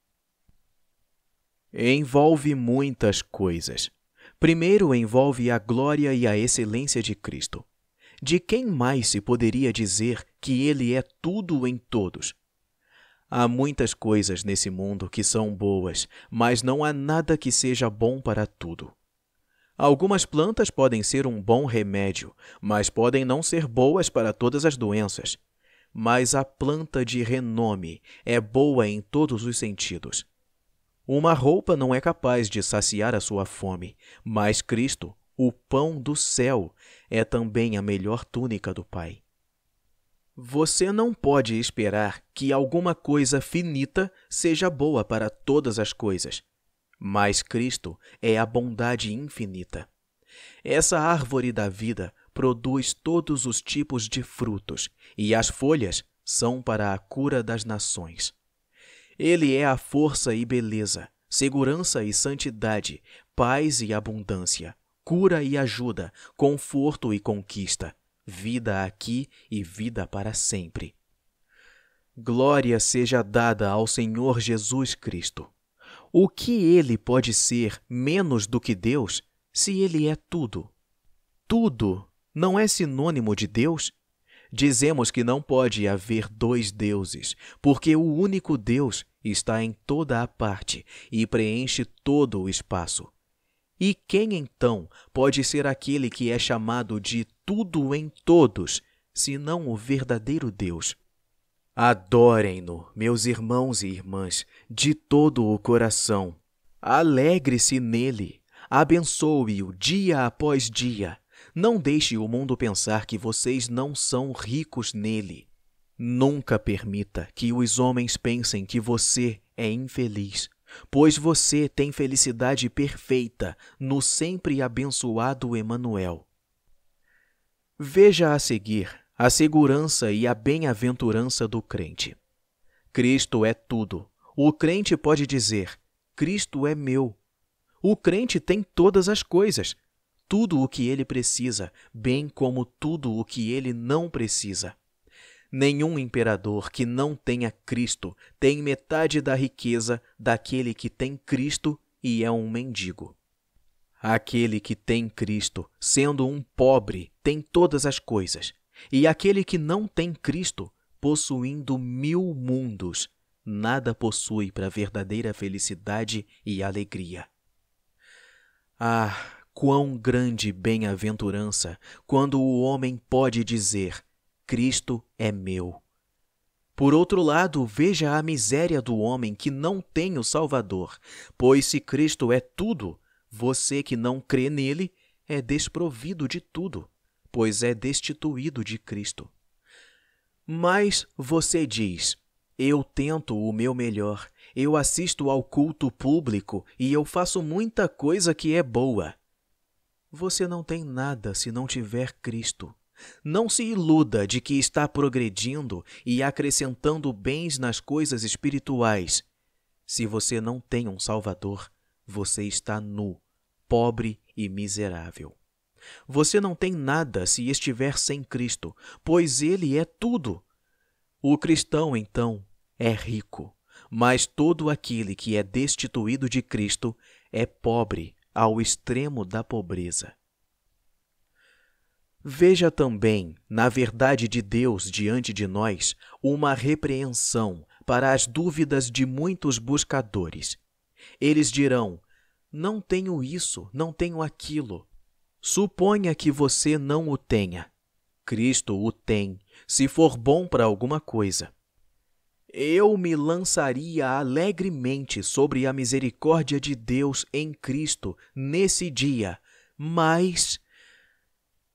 Envolve muitas coisas. Primeiro, envolve a glória e a excelência de Cristo. De quem mais se poderia dizer que Ele é tudo em todos? Há muitas coisas nesse mundo que são boas, mas não há nada que seja bom para tudo. Algumas plantas podem ser um bom remédio, mas podem não ser boas para todas as doenças. Mas a planta de renome é boa em todos os sentidos. Uma roupa não é capaz de saciar a sua fome, mas Cristo, o pão do céu, é também a melhor túnica do Pai. Você não pode esperar que alguma coisa finita seja boa para todas as coisas. Mas Cristo é a bondade infinita. Essa árvore da vida produz todos os tipos de frutos, e as folhas são para a cura das nações. Ele é a força e beleza, segurança e santidade, paz e abundância, cura e ajuda, conforto e conquista, vida aqui e vida para sempre. Glória seja dada ao Senhor Jesus Cristo o que ele pode ser menos do que Deus se ele é tudo? Tudo não é sinônimo de Deus? Dizemos que não pode haver dois deuses, porque o único Deus está em toda a parte e preenche todo o espaço. E quem então pode ser aquele que é chamado de tudo em todos, se não o verdadeiro Deus? Adorem-no, meus irmãos e irmãs, de todo o coração. Alegre-se nele, abençoe-o dia após dia. Não deixe o mundo pensar que vocês não são ricos nele. Nunca permita que os homens pensem que você é infeliz, pois você tem felicidade perfeita no sempre abençoado Emanuel. Veja a seguir a segurança e a bem-aventurança do crente. Cristo é tudo. O crente pode dizer: Cristo é meu. O crente tem todas as coisas, tudo o que ele precisa, bem como tudo o que ele não precisa. Nenhum imperador que não tenha Cristo tem metade da riqueza daquele que tem Cristo e é um mendigo. Aquele que tem Cristo, sendo um pobre, tem todas as coisas, e aquele que não tem Cristo, possuindo mil mundos, nada possui para verdadeira felicidade e alegria. Ah, quão grande bem-aventurança quando o homem pode dizer: Cristo é meu. Por outro lado, veja a miséria do homem que não tem o Salvador, pois se Cristo é tudo, você que não crê nele é desprovido de tudo pois é destituído de Cristo. Mas você diz: eu tento o meu melhor, eu assisto ao culto público e eu faço muita coisa que é boa. Você não tem nada se não tiver Cristo. Não se iluda de que está progredindo e acrescentando bens nas coisas espirituais. Se você não tem um Salvador, você está nu, pobre e miserável. Você não tem nada se estiver sem Cristo, pois Ele é tudo. O cristão, então, é rico, mas todo aquele que é destituído de Cristo é pobre ao extremo da pobreza. Veja também, na verdade de Deus diante de nós, uma repreensão para as dúvidas de muitos buscadores. Eles dirão: Não tenho isso, não tenho aquilo. Suponha que você não o tenha. Cristo o tem, se for bom para alguma coisa. Eu me lançaria alegremente sobre a misericórdia de Deus em Cristo nesse dia, mas.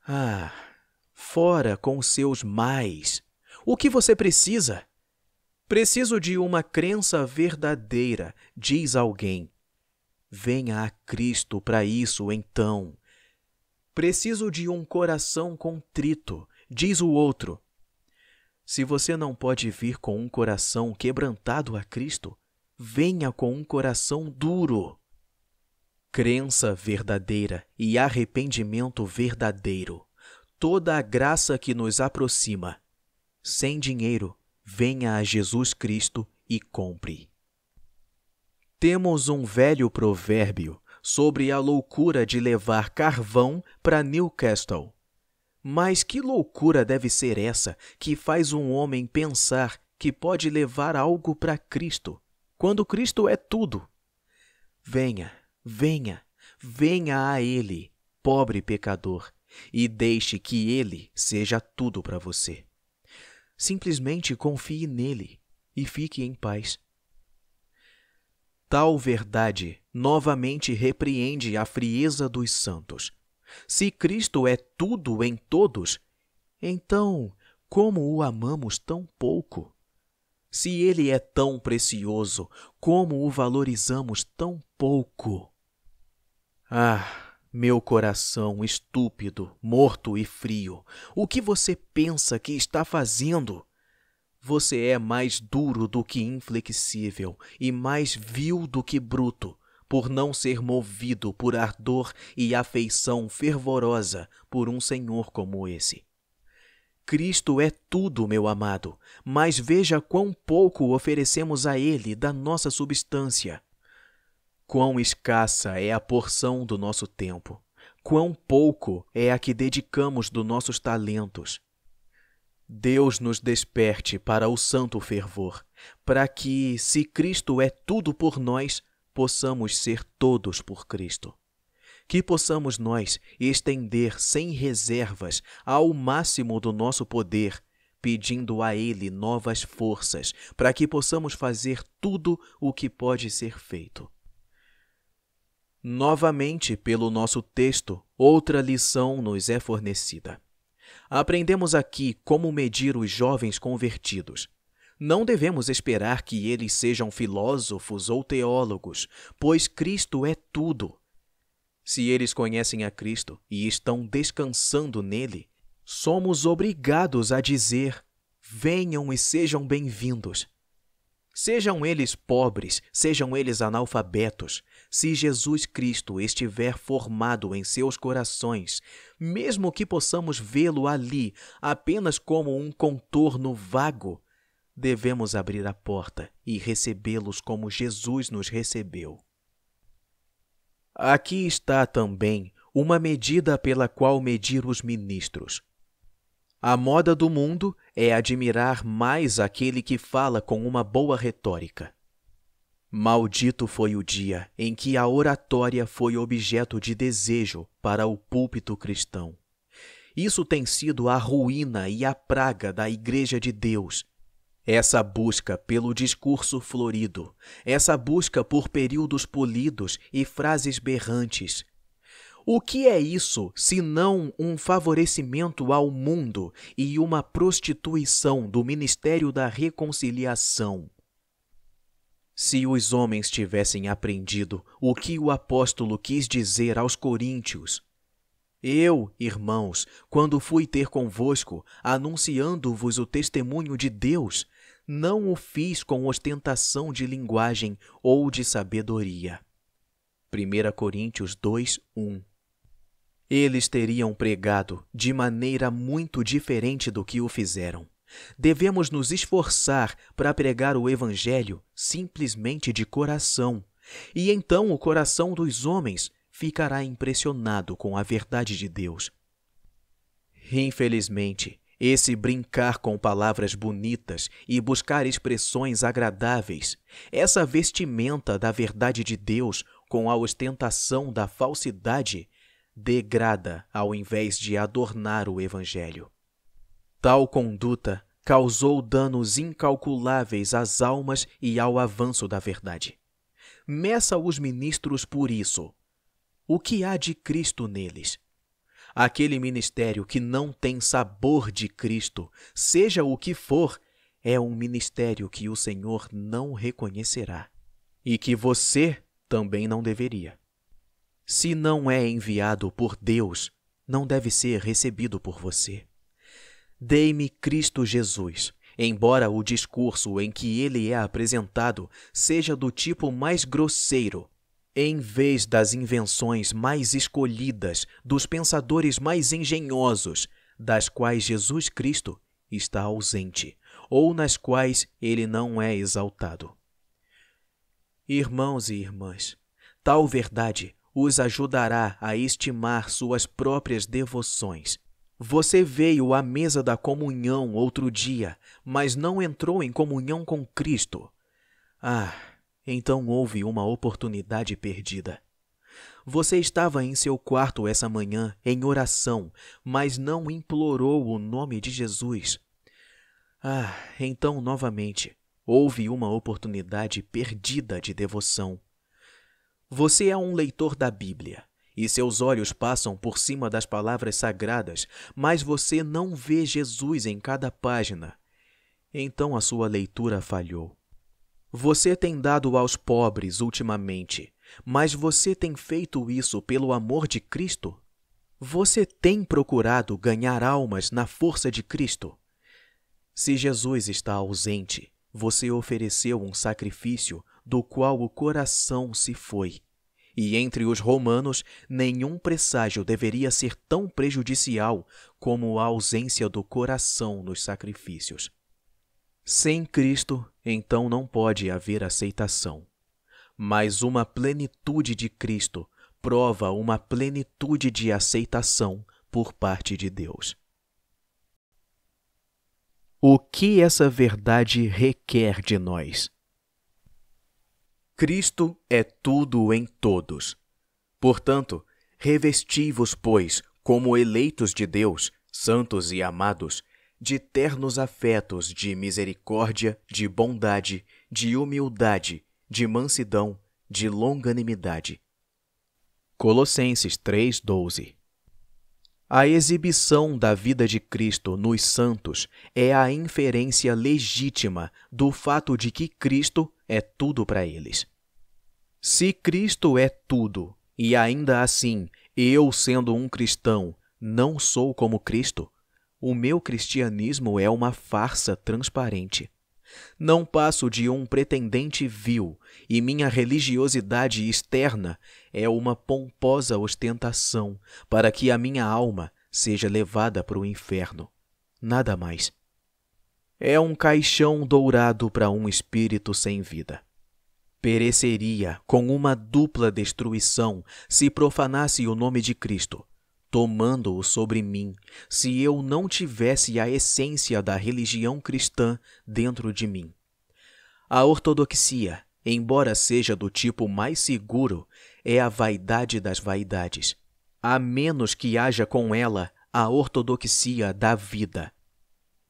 Ah, fora com seus mais. O que você precisa? Preciso de uma crença verdadeira, diz alguém. Venha a Cristo para isso então. Preciso de um coração contrito, diz o outro. Se você não pode vir com um coração quebrantado a Cristo, venha com um coração duro. Crença verdadeira e arrependimento verdadeiro. Toda a graça que nos aproxima. Sem dinheiro, venha a Jesus Cristo e compre. Temos um velho provérbio sobre a loucura de levar carvão para Newcastle. Mas que loucura deve ser essa que faz um homem pensar que pode levar algo para Cristo, quando Cristo é tudo? Venha, venha, venha a Ele, pobre pecador, e deixe que Ele seja tudo para você. Simplesmente confie nele e fique em paz. Tal verdade novamente repreende a frieza dos santos. Se Cristo é tudo em todos, então como o amamos tão pouco? Se ele é tão precioso, como o valorizamos tão pouco? Ah, meu coração estúpido, morto e frio, o que você pensa que está fazendo? Você é mais duro do que inflexível e mais vil do que bruto por não ser movido por ardor e afeição fervorosa por um Senhor como esse. Cristo é tudo, meu amado, mas veja quão pouco oferecemos a Ele da nossa substância. Quão escassa é a porção do nosso tempo, quão pouco é a que dedicamos dos nossos talentos. Deus nos desperte para o santo fervor, para que, se Cristo é tudo por nós, possamos ser todos por Cristo. Que possamos nós estender sem reservas ao máximo do nosso poder, pedindo a Ele novas forças, para que possamos fazer tudo o que pode ser feito. Novamente, pelo nosso texto, outra lição nos é fornecida. Aprendemos aqui como medir os jovens convertidos, não devemos esperar que eles sejam filósofos ou teólogos, pois Cristo é tudo. Se eles conhecem a Cristo e estão descansando nele, somos obrigados a dizer: venham e sejam bem-vindos. Sejam eles pobres, sejam eles analfabetos, se Jesus Cristo estiver formado em seus corações, mesmo que possamos vê-lo ali apenas como um contorno vago, devemos abrir a porta e recebê-los como Jesus nos recebeu. Aqui está também uma medida pela qual medir os ministros. A moda do mundo é admirar mais aquele que fala com uma boa retórica. Maldito foi o dia em que a oratória foi objeto de desejo para o púlpito cristão. Isso tem sido a ruína e a praga da Igreja de Deus essa busca pelo discurso florido, essa busca por períodos polidos e frases berrantes. O que é isso senão um favorecimento ao mundo e uma prostituição do Ministério da Reconciliação? Se os homens tivessem aprendido o que o apóstolo quis dizer aos coríntios, eu, irmãos, quando fui ter convosco, anunciando-vos o testemunho de Deus, não o fiz com ostentação de linguagem ou de sabedoria. 1 Coríntios 2, 1 Eles teriam pregado de maneira muito diferente do que o fizeram. Devemos nos esforçar para pregar o Evangelho simplesmente de coração, e então o coração dos homens ficará impressionado com a verdade de Deus. Infelizmente, esse brincar com palavras bonitas e buscar expressões agradáveis, essa vestimenta da verdade de Deus com a ostentação da falsidade, degrada ao invés de adornar o Evangelho. Tal conduta causou danos incalculáveis às almas e ao avanço da verdade. Meça os ministros por isso. O que há de Cristo neles? Aquele ministério que não tem sabor de Cristo, seja o que for, é um ministério que o Senhor não reconhecerá e que você também não deveria. Se não é enviado por Deus, não deve ser recebido por você. Dei-me Cristo Jesus, embora o discurso em que ele é apresentado seja do tipo mais grosseiro em vez das invenções mais escolhidas, dos pensadores mais engenhosos, das quais Jesus Cristo está ausente, ou nas quais ele não é exaltado. Irmãos e irmãs, tal verdade os ajudará a estimar suas próprias devoções. Você veio à mesa da comunhão outro dia, mas não entrou em comunhão com Cristo. Ah! Então houve uma oportunidade perdida. Você estava em seu quarto essa manhã em oração, mas não implorou o nome de Jesus. Ah, então novamente, houve uma oportunidade perdida de devoção. Você é um leitor da Bíblia e seus olhos passam por cima das palavras sagradas, mas você não vê Jesus em cada página. Então a sua leitura falhou. Você tem dado aos pobres ultimamente, mas você tem feito isso pelo amor de Cristo? Você tem procurado ganhar almas na força de Cristo? Se Jesus está ausente, você ofereceu um sacrifício do qual o coração se foi. E entre os romanos, nenhum presságio deveria ser tão prejudicial como a ausência do coração nos sacrifícios. Sem Cristo, então não pode haver aceitação. Mas uma plenitude de Cristo prova uma plenitude de aceitação por parte de Deus. O que essa verdade requer de nós? Cristo é tudo em todos. Portanto, revesti-vos, pois, como eleitos de Deus, santos e amados, de ternos afetos de misericórdia, de bondade, de humildade, de mansidão, de longanimidade. Colossenses 3:12 a exibição da vida de Cristo nos santos é a inferência legítima do fato de que Cristo é tudo para eles. Se Cristo é tudo, e ainda assim eu, sendo um cristão, não sou como Cristo, o meu cristianismo é uma farsa transparente. Não passo de um pretendente vil, e minha religiosidade externa é uma pomposa ostentação para que a minha alma seja levada para o inferno. Nada mais. É um caixão dourado para um espírito sem vida. Pereceria com uma dupla destruição se profanasse o nome de Cristo, tomando-o sobre mim, se eu não tivesse a essência da religião cristã dentro de mim. A ortodoxia, embora seja do tipo mais seguro, é a vaidade das vaidades, a menos que haja com ela a ortodoxia da vida.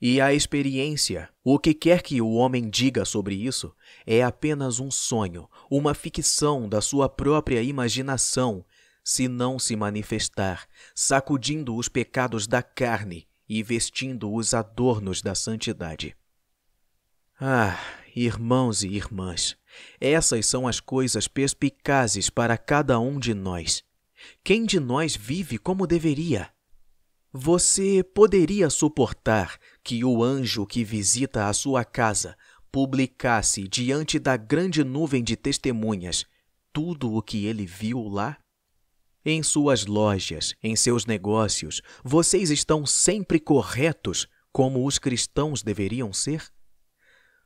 E a experiência, o que quer que o homem diga sobre isso, é apenas um sonho, uma ficção da sua própria imaginação se não se manifestar, sacudindo os pecados da carne e vestindo os adornos da santidade. Ah, irmãos e irmãs, essas são as coisas perspicazes para cada um de nós. Quem de nós vive como deveria? Você poderia suportar que o anjo que visita a sua casa publicasse diante da grande nuvem de testemunhas tudo o que ele viu lá? Em suas lojas, em seus negócios, vocês estão sempre corretos como os cristãos deveriam ser?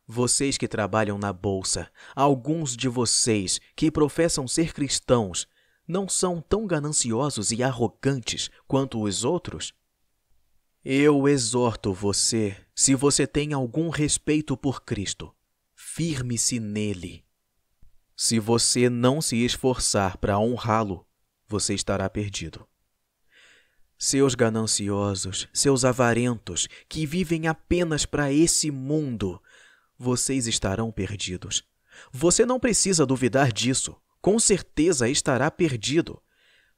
Vocês que trabalham na bolsa, alguns de vocês que professam ser cristãos, não são tão gananciosos e arrogantes quanto os outros? Eu exorto você, se você tem algum respeito por Cristo, firme-se nele. Se você não se esforçar para honrá-lo, você estará perdido. Seus gananciosos, seus avarentos, que vivem apenas para esse mundo, vocês estarão perdidos. Você não precisa duvidar disso, com certeza estará perdido.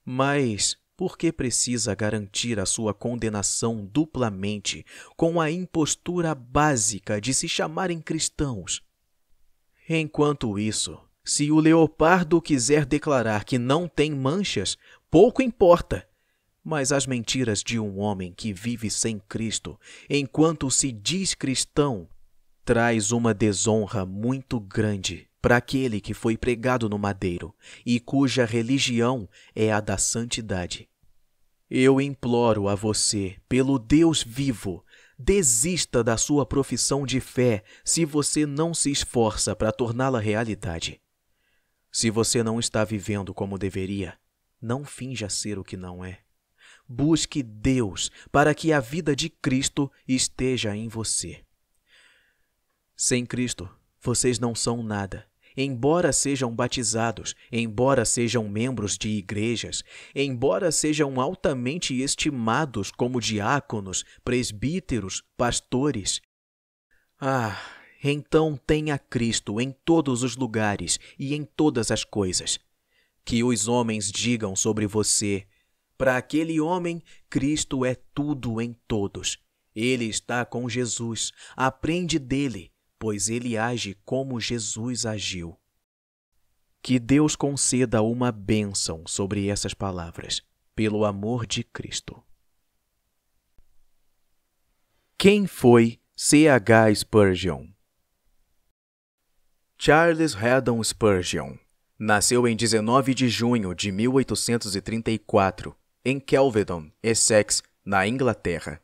Mas por que precisa garantir a sua condenação duplamente com a impostura básica de se chamarem cristãos? Enquanto isso, se o leopardo quiser declarar que não tem manchas, pouco importa. Mas as mentiras de um homem que vive sem Cristo, enquanto se diz cristão, traz uma desonra muito grande para aquele que foi pregado no madeiro e cuja religião é a da santidade. Eu imploro a você, pelo Deus vivo, desista da sua profissão de fé se você não se esforça para torná-la realidade. Se você não está vivendo como deveria, não finja ser o que não é. Busque Deus para que a vida de Cristo esteja em você. Sem Cristo, vocês não são nada. Embora sejam batizados, embora sejam membros de igrejas, embora sejam altamente estimados como diáconos, presbíteros, pastores. Ah, então tenha Cristo em todos os lugares e em todas as coisas. Que os homens digam sobre você: para aquele homem, Cristo é tudo em todos. Ele está com Jesus, aprende dele, pois ele age como Jesus agiu. Que Deus conceda uma bênção sobre essas palavras, pelo amor de Cristo. Quem foi C.H. Spurgeon? Charles Haddon Spurgeon nasceu em 19 de junho de 1834, em Kelvedon, Essex, na Inglaterra.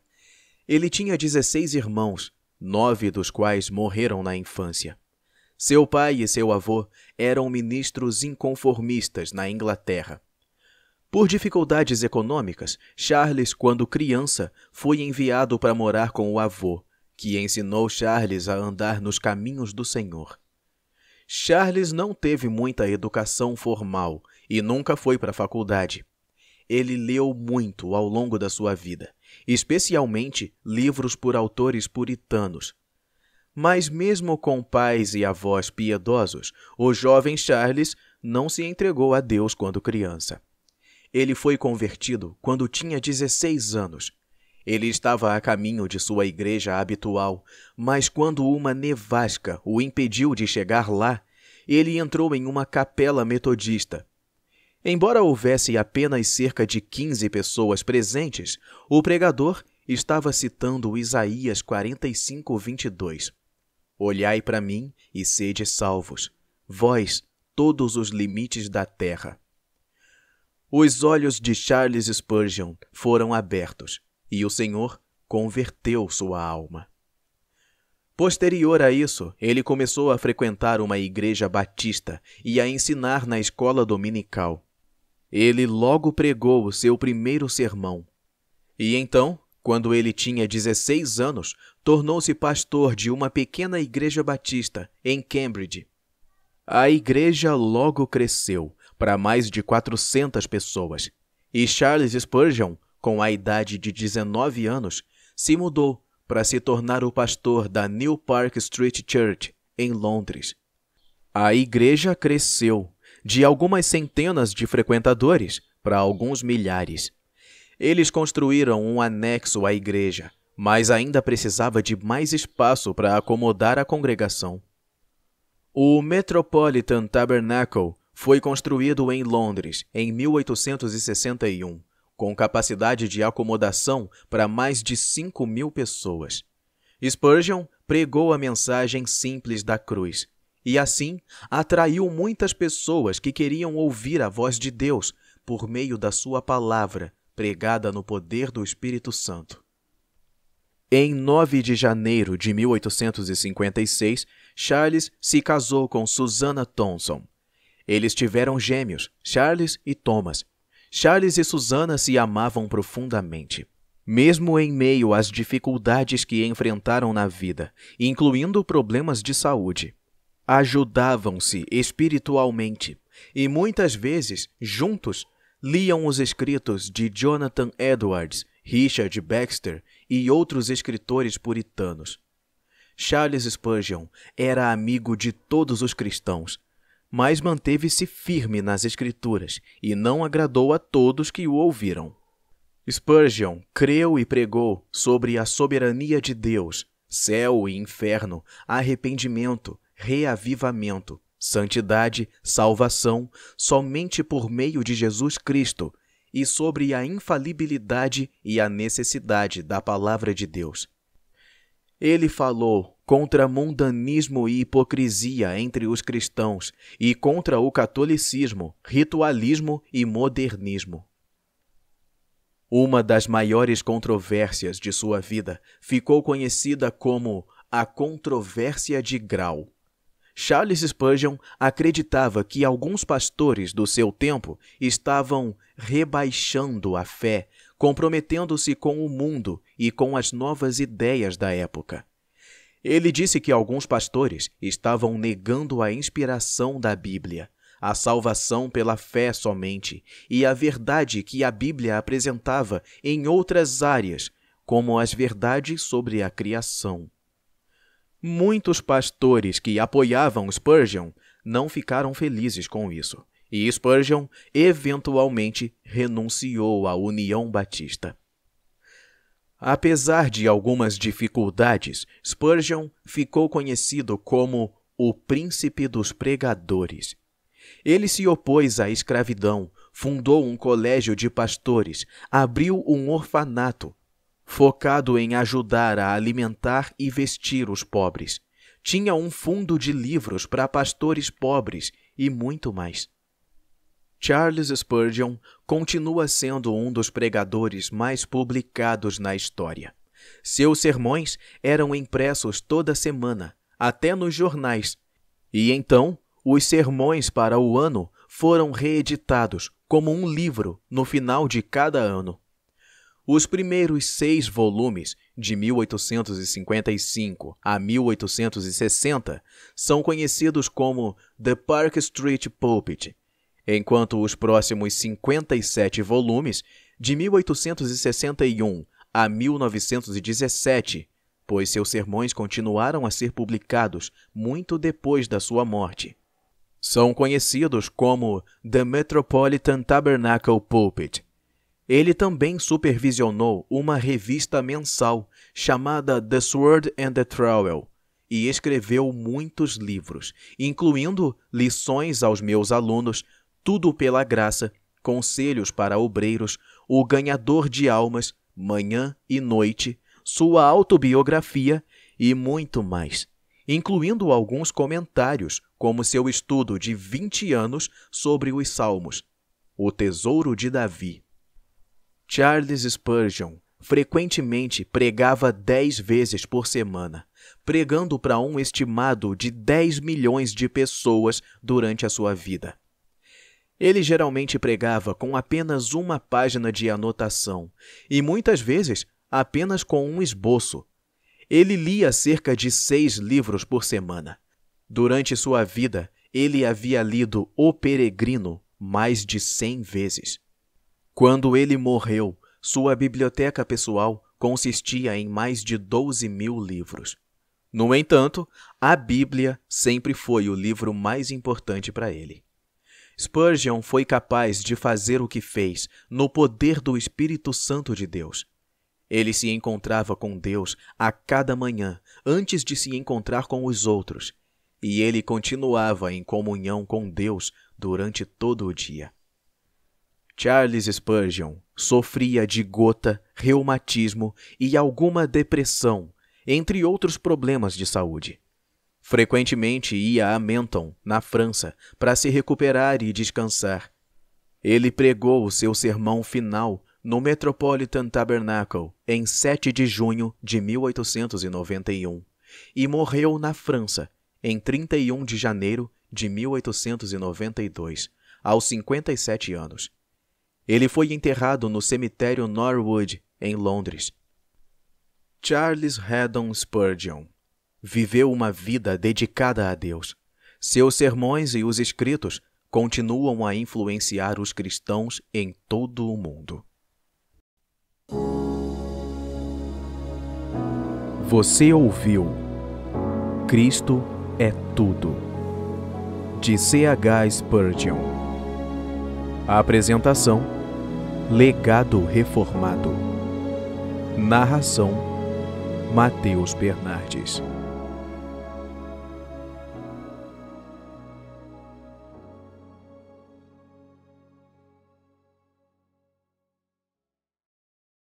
Ele tinha 16 irmãos, nove dos quais morreram na infância. Seu pai e seu avô eram ministros inconformistas na Inglaterra. Por dificuldades econômicas, Charles, quando criança, foi enviado para morar com o avô, que ensinou Charles a andar nos caminhos do Senhor. Charles não teve muita educação formal e nunca foi para a faculdade. Ele leu muito ao longo da sua vida, especialmente livros por autores puritanos. Mas, mesmo com pais e avós piedosos, o jovem Charles não se entregou a Deus quando criança. Ele foi convertido quando tinha 16 anos ele estava a caminho de sua igreja habitual, mas quando uma nevasca o impediu de chegar lá, ele entrou em uma capela metodista. Embora houvesse apenas cerca de 15 pessoas presentes, o pregador estava citando Isaías 45, 22. Olhai para mim e sede salvos, vós, todos os limites da terra. Os olhos de Charles Spurgeon foram abertos e o Senhor converteu sua alma. Posterior a isso, ele começou a frequentar uma igreja batista e a ensinar na escola dominical. Ele logo pregou o seu primeiro sermão. E então, quando ele tinha 16 anos, tornou-se pastor de uma pequena igreja batista em Cambridge. A igreja logo cresceu para mais de 400 pessoas, e Charles Spurgeon com a idade de 19 anos, se mudou para se tornar o pastor da New Park Street Church, em Londres. A igreja cresceu de algumas centenas de frequentadores para alguns milhares. Eles construíram um anexo à igreja, mas ainda precisava de mais espaço para acomodar a congregação. O Metropolitan Tabernacle foi construído em Londres em 1861 com capacidade de acomodação para mais de 5 mil pessoas. Spurgeon pregou a mensagem simples da cruz e, assim, atraiu muitas pessoas que queriam ouvir a voz de Deus por meio da sua palavra, pregada no poder do Espírito Santo. Em 9 de janeiro de 1856, Charles se casou com Susanna Thompson. Eles tiveram gêmeos, Charles e Thomas, Charles e Susana se amavam profundamente. Mesmo em meio às dificuldades que enfrentaram na vida, incluindo problemas de saúde, ajudavam-se espiritualmente e muitas vezes, juntos, liam os escritos de Jonathan Edwards, Richard Baxter e outros escritores puritanos. Charles Spurgeon era amigo de todos os cristãos mas manteve-se firme nas Escrituras e não agradou a todos que o ouviram. Spurgeon creu e pregou sobre a soberania de Deus, céu e inferno, arrependimento, reavivamento, santidade, salvação, somente por meio de Jesus Cristo, e sobre a infalibilidade e a necessidade da palavra de Deus. Ele falou contra mundanismo e hipocrisia entre os cristãos e contra o catolicismo, ritualismo e modernismo. Uma das maiores controvérsias de sua vida ficou conhecida como a Controvérsia de Grau. Charles Spurgeon acreditava que alguns pastores do seu tempo estavam rebaixando a fé, comprometendo-se com o mundo e com as novas ideias da época. Ele disse que alguns pastores estavam negando a inspiração da Bíblia, a salvação pela fé somente e a verdade que a Bíblia apresentava em outras áreas, como as verdades sobre a criação. Muitos pastores que apoiavam Spurgeon não ficaram felizes com isso, e Spurgeon eventualmente renunciou à União Batista. Apesar de algumas dificuldades, Spurgeon ficou conhecido como o príncipe dos pregadores. Ele se opôs à escravidão, fundou um colégio de pastores, abriu um orfanato, focado em ajudar a alimentar e vestir os pobres. Tinha um fundo de livros para pastores pobres e muito mais. Charles Spurgeon continua sendo um dos pregadores mais publicados na história. Seus sermões eram impressos toda semana, até nos jornais. E então, os sermões para o ano foram reeditados como um livro no final de cada ano. Os primeiros seis volumes, de 1855 a 1860, são conhecidos como The Park Street Pulpit enquanto os próximos 57 volumes, de 1861 a 1917, pois seus sermões continuaram a ser publicados muito depois da sua morte. São conhecidos como The Metropolitan Tabernacle Pulpit. Ele também supervisionou uma revista mensal chamada The Sword and the Trowel e escreveu muitos livros, incluindo lições aos meus alunos tudo pela graça, conselhos para obreiros, o ganhador de almas, manhã e noite, sua autobiografia e muito mais, incluindo alguns comentários, como seu estudo de 20 anos sobre os Salmos, O Tesouro de Davi. Charles Spurgeon frequentemente pregava dez vezes por semana, pregando para um estimado de 10 milhões de pessoas durante a sua vida. Ele geralmente pregava com apenas uma página de anotação e muitas vezes apenas com um esboço. Ele lia cerca de seis livros por semana. Durante sua vida, ele havia lido O Peregrino mais de cem vezes. Quando ele morreu, sua biblioteca pessoal consistia em mais de 12 mil livros. No entanto, a Bíblia sempre foi o livro mais importante para ele. Spurgeon foi capaz de fazer o que fez no poder do Espírito Santo de Deus. Ele se encontrava com Deus a cada manhã antes de se encontrar com os outros, e ele continuava em comunhão com Deus durante todo o dia. Charles Spurgeon sofria de gota, reumatismo e alguma depressão, entre outros problemas de saúde. Frequentemente ia a Menton, na França, para se recuperar e descansar. Ele pregou o seu sermão final no Metropolitan Tabernacle em 7 de junho de 1891 e morreu na França em 31 de janeiro de 1892, aos 57 anos. Ele foi enterrado no cemitério Norwood, em Londres. Charles Haddon Spurgeon viveu uma vida dedicada a Deus. Seus sermões e os escritos continuam a influenciar os cristãos em todo o mundo. Você ouviu Cristo é Tudo, de C.H. Spurgeon. A apresentação: Legado Reformado. Narração: Mateus Bernardes.